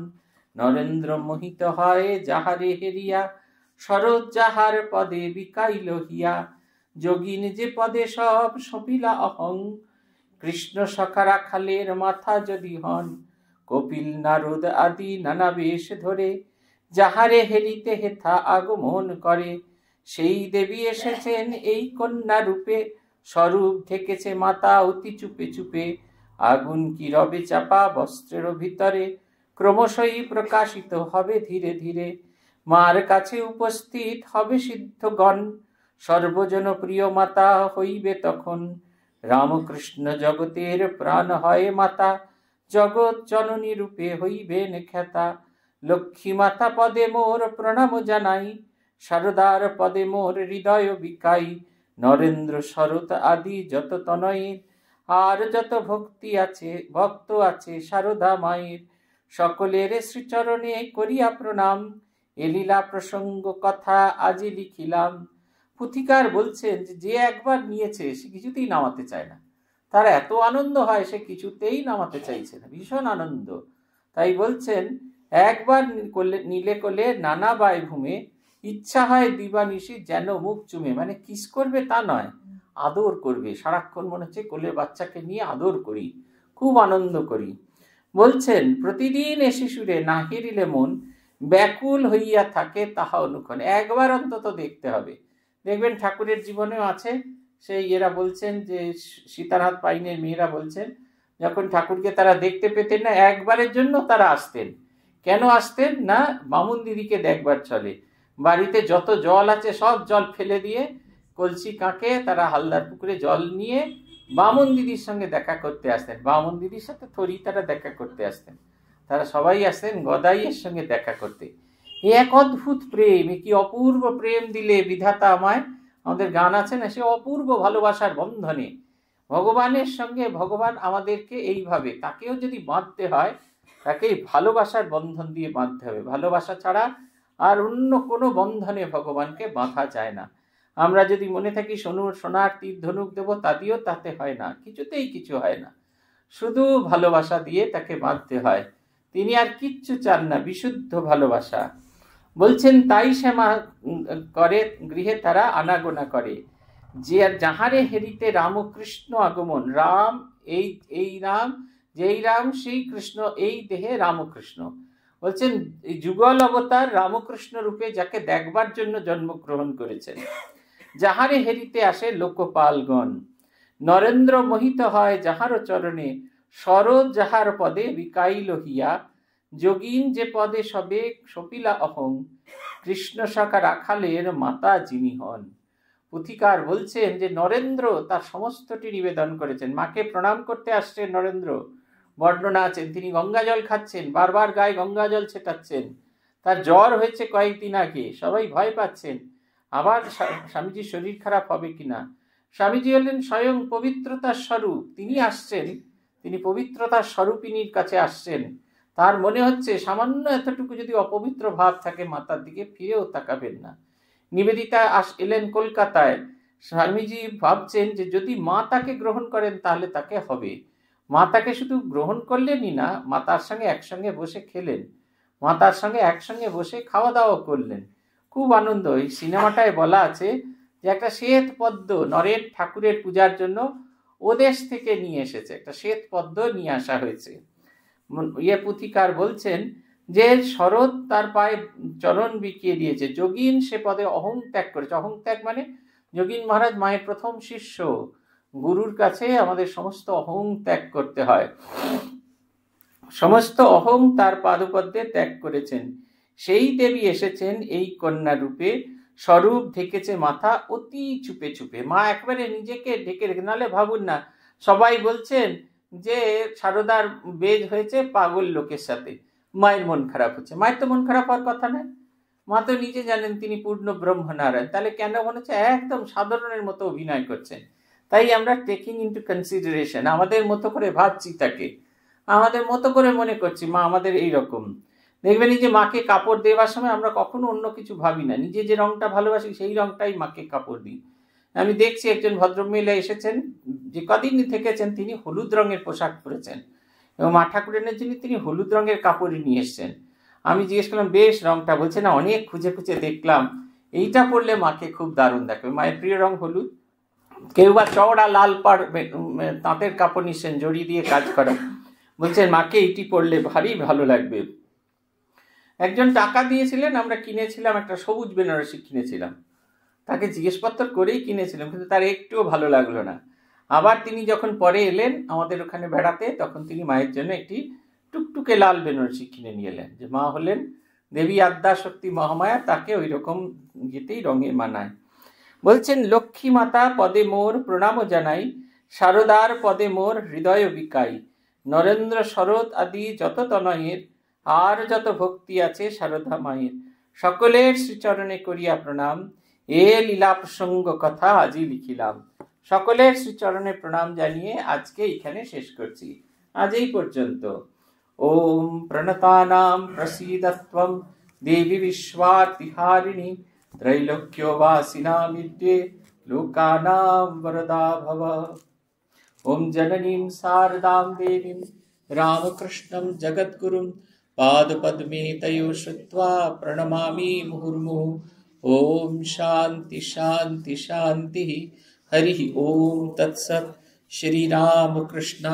নরেন্দ্র মোহিত হয় যাহারে হেরিয়া শরৎ যাহার পদে বিকাইল হিয়া যোগিন যে পদে সব সপিলা অহং কৃষ্ণ সকারা খালের মাথা যদি হন কপিল নারদ আদি নানা বেশ ধরে যাহারে হেরিতে হেথা আগমন করে সেই দেবী এসেছেন এই কন্যা রূপে স্বরূপ থেকেছে মাতা অতি চুপে চুপে আগুন কি রবে চাপা বস্ত্রের ভিতরে ক্রমশই প্রকাশিত হবে ধীরে ধীরে মার কাছে উপস্থিত হবে সিদ্ধগণ সর্বজন প্রিয় মাতা হইবে তখন রামকৃষ্ণ জগতের প্রাণ হয় মাতা জগৎ জননী রূপে হইবেন খ্যাতা লক্ষ্মী মাতা পদে মোর প্রণাম জানাই সারদার পদে মোর হৃদয় বিকাই নরেন্দ্র শরৎ আদি যত তনয়ের আর যত ভক্তি আছে ভক্ত আছে সারদা মায়ের সকলের শ্রীচরণে করিয়া প্রণাম এলীলা প্রসঙ্গ কথা আজই লিখিলাম পুথিকার বলছেন যে একবার নিয়েছে সে কিছুতেই নামাতে চায় না তার এত আনন্দ হয় সে কিছুতেই নামাতে চাইছে না ভীষণ আনন্দ তাই বলছেন একবার নিলে কোলে নানা বায়ভূমে ইচ্ছা হয় দিবানিশি যেন মুখ চুমে মানে কিস করবে তা নয় আদর করবে সারাক্ষণ মনে হচ্ছে কোলে বাচ্চাকে নিয়ে আদর করি খুব আনন্দ করি বলছেন প্রতিদিন এ শিশুরে না হেরিলে মন ব্যাকুল হইয়া থাকে তাহা অনুক্ষণ একবার অন্তত দেখতে হবে দেখবেন ঠাকুরের জীবনেও আছে সেই এরা বলছেন যে সীতানাথ পাইনের মেয়েরা বলছেন যখন ঠাকুরকে তারা দেখতে পেতেন না একবারের জন্য তারা আসতেন কেন আসতেন না বামুন দিদিকে দেখবার চলে বাড়িতে যত জল আছে সব জল ফেলে দিয়ে কলসি কাঁকে তারা হালদার পুকুরে জল নিয়ে বামন দিদির সঙ্গে দেখা করতে আসতেন বামন দিদির সাথে থরি তারা দেখা করতে আসতেন তারা সবাই আসতেন গদাইয়ের সঙ্গে দেখা করতে এ এক অদ্ভুত প্রেম এ কি অপূর্ব প্রেম দিলে বিধাতা আমায় আমাদের গান আছে না সে অপূর্ব ভালোবাসার বন্ধনে ভগবানের সঙ্গে ভগবান আমাদেরকে এইভাবে তাকেও যদি বাঁধতে হয় তাকে ভালোবাসার বন্ধন দিয়ে বাঁধতে হবে ভালোবাসা ছাড়া আর অন্য কোনো বন্ধনে ভগবানকে বাঁধা যায় না আমরা যদি মনে থাকি সোনু সোনার তীর ধনুক দেবো তা দিয়েও তাতে হয় না কিছুতেই কিছু হয় না শুধু ভালোবাসা দিয়ে তাকে বাঁধতে হয় তিনি আর কিচ্ছু চান না বিশুদ্ধ ভালোবাসা বলছেন তাই শ্যামা করে গৃহে তারা আনাগোনা করে যে আর যাহারে হেরিতে রামকৃষ্ণ আগমন রাম এই এই রাম যেই রাম সেই কৃষ্ণ এই দেহে রামকৃষ্ণ বলছেন যুগল অবতার রামকৃষ্ণ রূপে যাকে দেখবার জন্য জন্মগ্রহণ করেছেন যাহারে হেরিতে আসে লোকপালগণ নরেন্দ্র মোহিত হয় যাহার চরণে শরৎ যাহার পদে বিকাইল হিয়া যোগীন যে পদে সবে সপিলা অহং কৃষ্ণ শাখা রাখালের মাতা যিনি হন পুথিকার বলছেন যে নরেন্দ্র তার সমস্তটি নিবেদন করেছেন মাকে প্রণাম করতে আসছেন নরেন্দ্র বর্ণনা আছেন তিনি গঙ্গাজল খাচ্ছেন বারবার গায়ে গঙ্গাজল ছেটাচ্ছেন তার জ্বর হয়েছে কয়েকদিন আগে সবাই ভয় পাচ্ছেন আবার স্বামীজির শরীর খারাপ হবে কিনা স্বামীজি হলেন স্বয়ং পবিত্রতার স্বরূপ তিনি আসছেন তিনি পবিত্রতার স্বরূপিনীর কাছে আসছেন তার মনে হচ্ছে সামান্য এতটুকু যদি অপবিত্র ভাব থাকে মাতার দিকে ফিরেও তাকাবেন না নিবেদিতা আস এলেন কলকাতায় স্বামীজি ভাবছেন যে যদি মা তাকে গ্রহণ করেন তাহলে তাকে হবে মা তাকে শুধু গ্রহণ করলেনই না মাতার সঙ্গে একসঙ্গে বসে খেলেন মাতার সঙ্গে একসঙ্গে বসে খাওয়া দাওয়া করলেন খুব আনন্দ এই সিনেমাটায় বলা আছে যে একটা শ্বেত পদ্ম নরেন ঠাকুরের পূজার জন্য ওদেশ থেকে নিয়ে এসেছে একটা শ্বেত পদ্ম নিয়ে আসা হয়েছে ইয়ে পুথিকার বলছেন যে শরৎ তার পায়ে চলন বিকিয়ে দিয়েছে যোগীন সে পদে অহং ত্যাগ করেছে অহং ত্যাগ মানে যোগীন মহারাজ মায়ের প্রথম শিষ্য গুরুর কাছে আমাদের সমস্ত অহং ত্যাগ করতে হয় সমস্ত অহং তার পাদুপদ্মে ত্যাগ করেছেন সেই দেবী এসেছেন এই কন্যা রূপে স্বরূপ ঢেকেছে মাথা অতি চুপে চুপে মা একবারে নিজেকে ঢেকে রেখে নাহলে ভাবুন না সবাই বলছেন যে সারদার বেদ হয়েছে পাগল লোকের সাথে মায়ের মন খারাপ হচ্ছে মায়ের তো মন খারাপ হওয়ার কথা নয় মা তো নিজে জানেন তিনি পূর্ণ ব্রহ্মনারায়ণ তাহলে কেন মনে হচ্ছে একদম সাধারণের মতো অভিনয় করছেন তাই আমরা টেকিং ইন্টু কনসিডারেশন আমাদের মতো করে ভাবছি তাকে আমাদের মতো করে মনে করছি মা আমাদের এই রকম দেখবেন এই যে মাকে কাপড় দেওয়ার সময় আমরা কখনো অন্য কিছু ভাবি না নিজে যে রঙটা ভালোবাসি সেই রঙটাই মাকে কাপড় দিই আমি দেখছি একজন ভদ্রমহিলা এসেছেন যে কদিন থেকেছেন তিনি হলুদ রঙের পোশাক পরেছেন এবং মা ঠাকুরের জন্য তিনি হলুদ রঙের কাপড়ই নিয়ে এসছেন আমি জিজ্ঞেস করলাম বেশ রঙটা বলছে না অনেক খুঁজে খুঁজে দেখলাম এইটা পরলে মাকে খুব দারুণ দেখবে মায়ের প্রিয় রং হলুদ কেউ বা চওড়া লাল পাড় তাঁতের কাপড় নিচ্ছেন জড়ি দিয়ে কাজ করা বলছেন মাকে এইটি পরলে ভারী ভালো লাগবে একজন টাকা দিয়েছিলেন আমরা কিনেছিলাম একটা সবুজ বেনারসি কিনেছিলাম তাকে জিজ্ঞেসপত্র করেই কিনেছিলাম কিন্তু তার একটুও ভালো লাগলো না আবার তিনি যখন পরে এলেন আমাদের ওখানে বেড়াতে তখন তিনি মায়ের জন্য একটি টুকটুকে লাল বেনারসি কিনে নিয়ে এলেন যে মা হলেন দেবী আদ্যা শক্তি মহামায়া তাকে ওই রকম যেতেই রঙে মানায় বলছেন লক্ষ্মী মাতা পদে মোর প্রণামও জানাই শারদার পদে মোর হৃদয় বিকাই নরেন্দ্র শরৎ আদি যত তনয়ের আর যত ভক্তি আছে সারদা মায়ের সকলের শ্রীচরণে করিয়া প্রণাম এ লীলা প্রসঙ্গ কথা আজই লিখিলাম সকলের শ্রীচরণে প্রণাম জানিয়ে আজকে এখানে শেষ করছি আজ এই পর্যন্ত ওম প্রণতানাম প্রসীদত্বম দেবী বিশ্বাতিহারিণী त्रैलोक्योवासिना মিদ্যে লোকানাম বরদা ভব ওম জননীম সারদাম দেবীম রামকৃষ্ণম जगद्गुरुं पादपद्मे तयो श्रुत्वा प्रणमामि मुहुर्मुहुः ॐ शान्ति शान्ति शान्तिः हरिः ॐ तत्सत् श्रीरामकृष्णार्पणमस्तु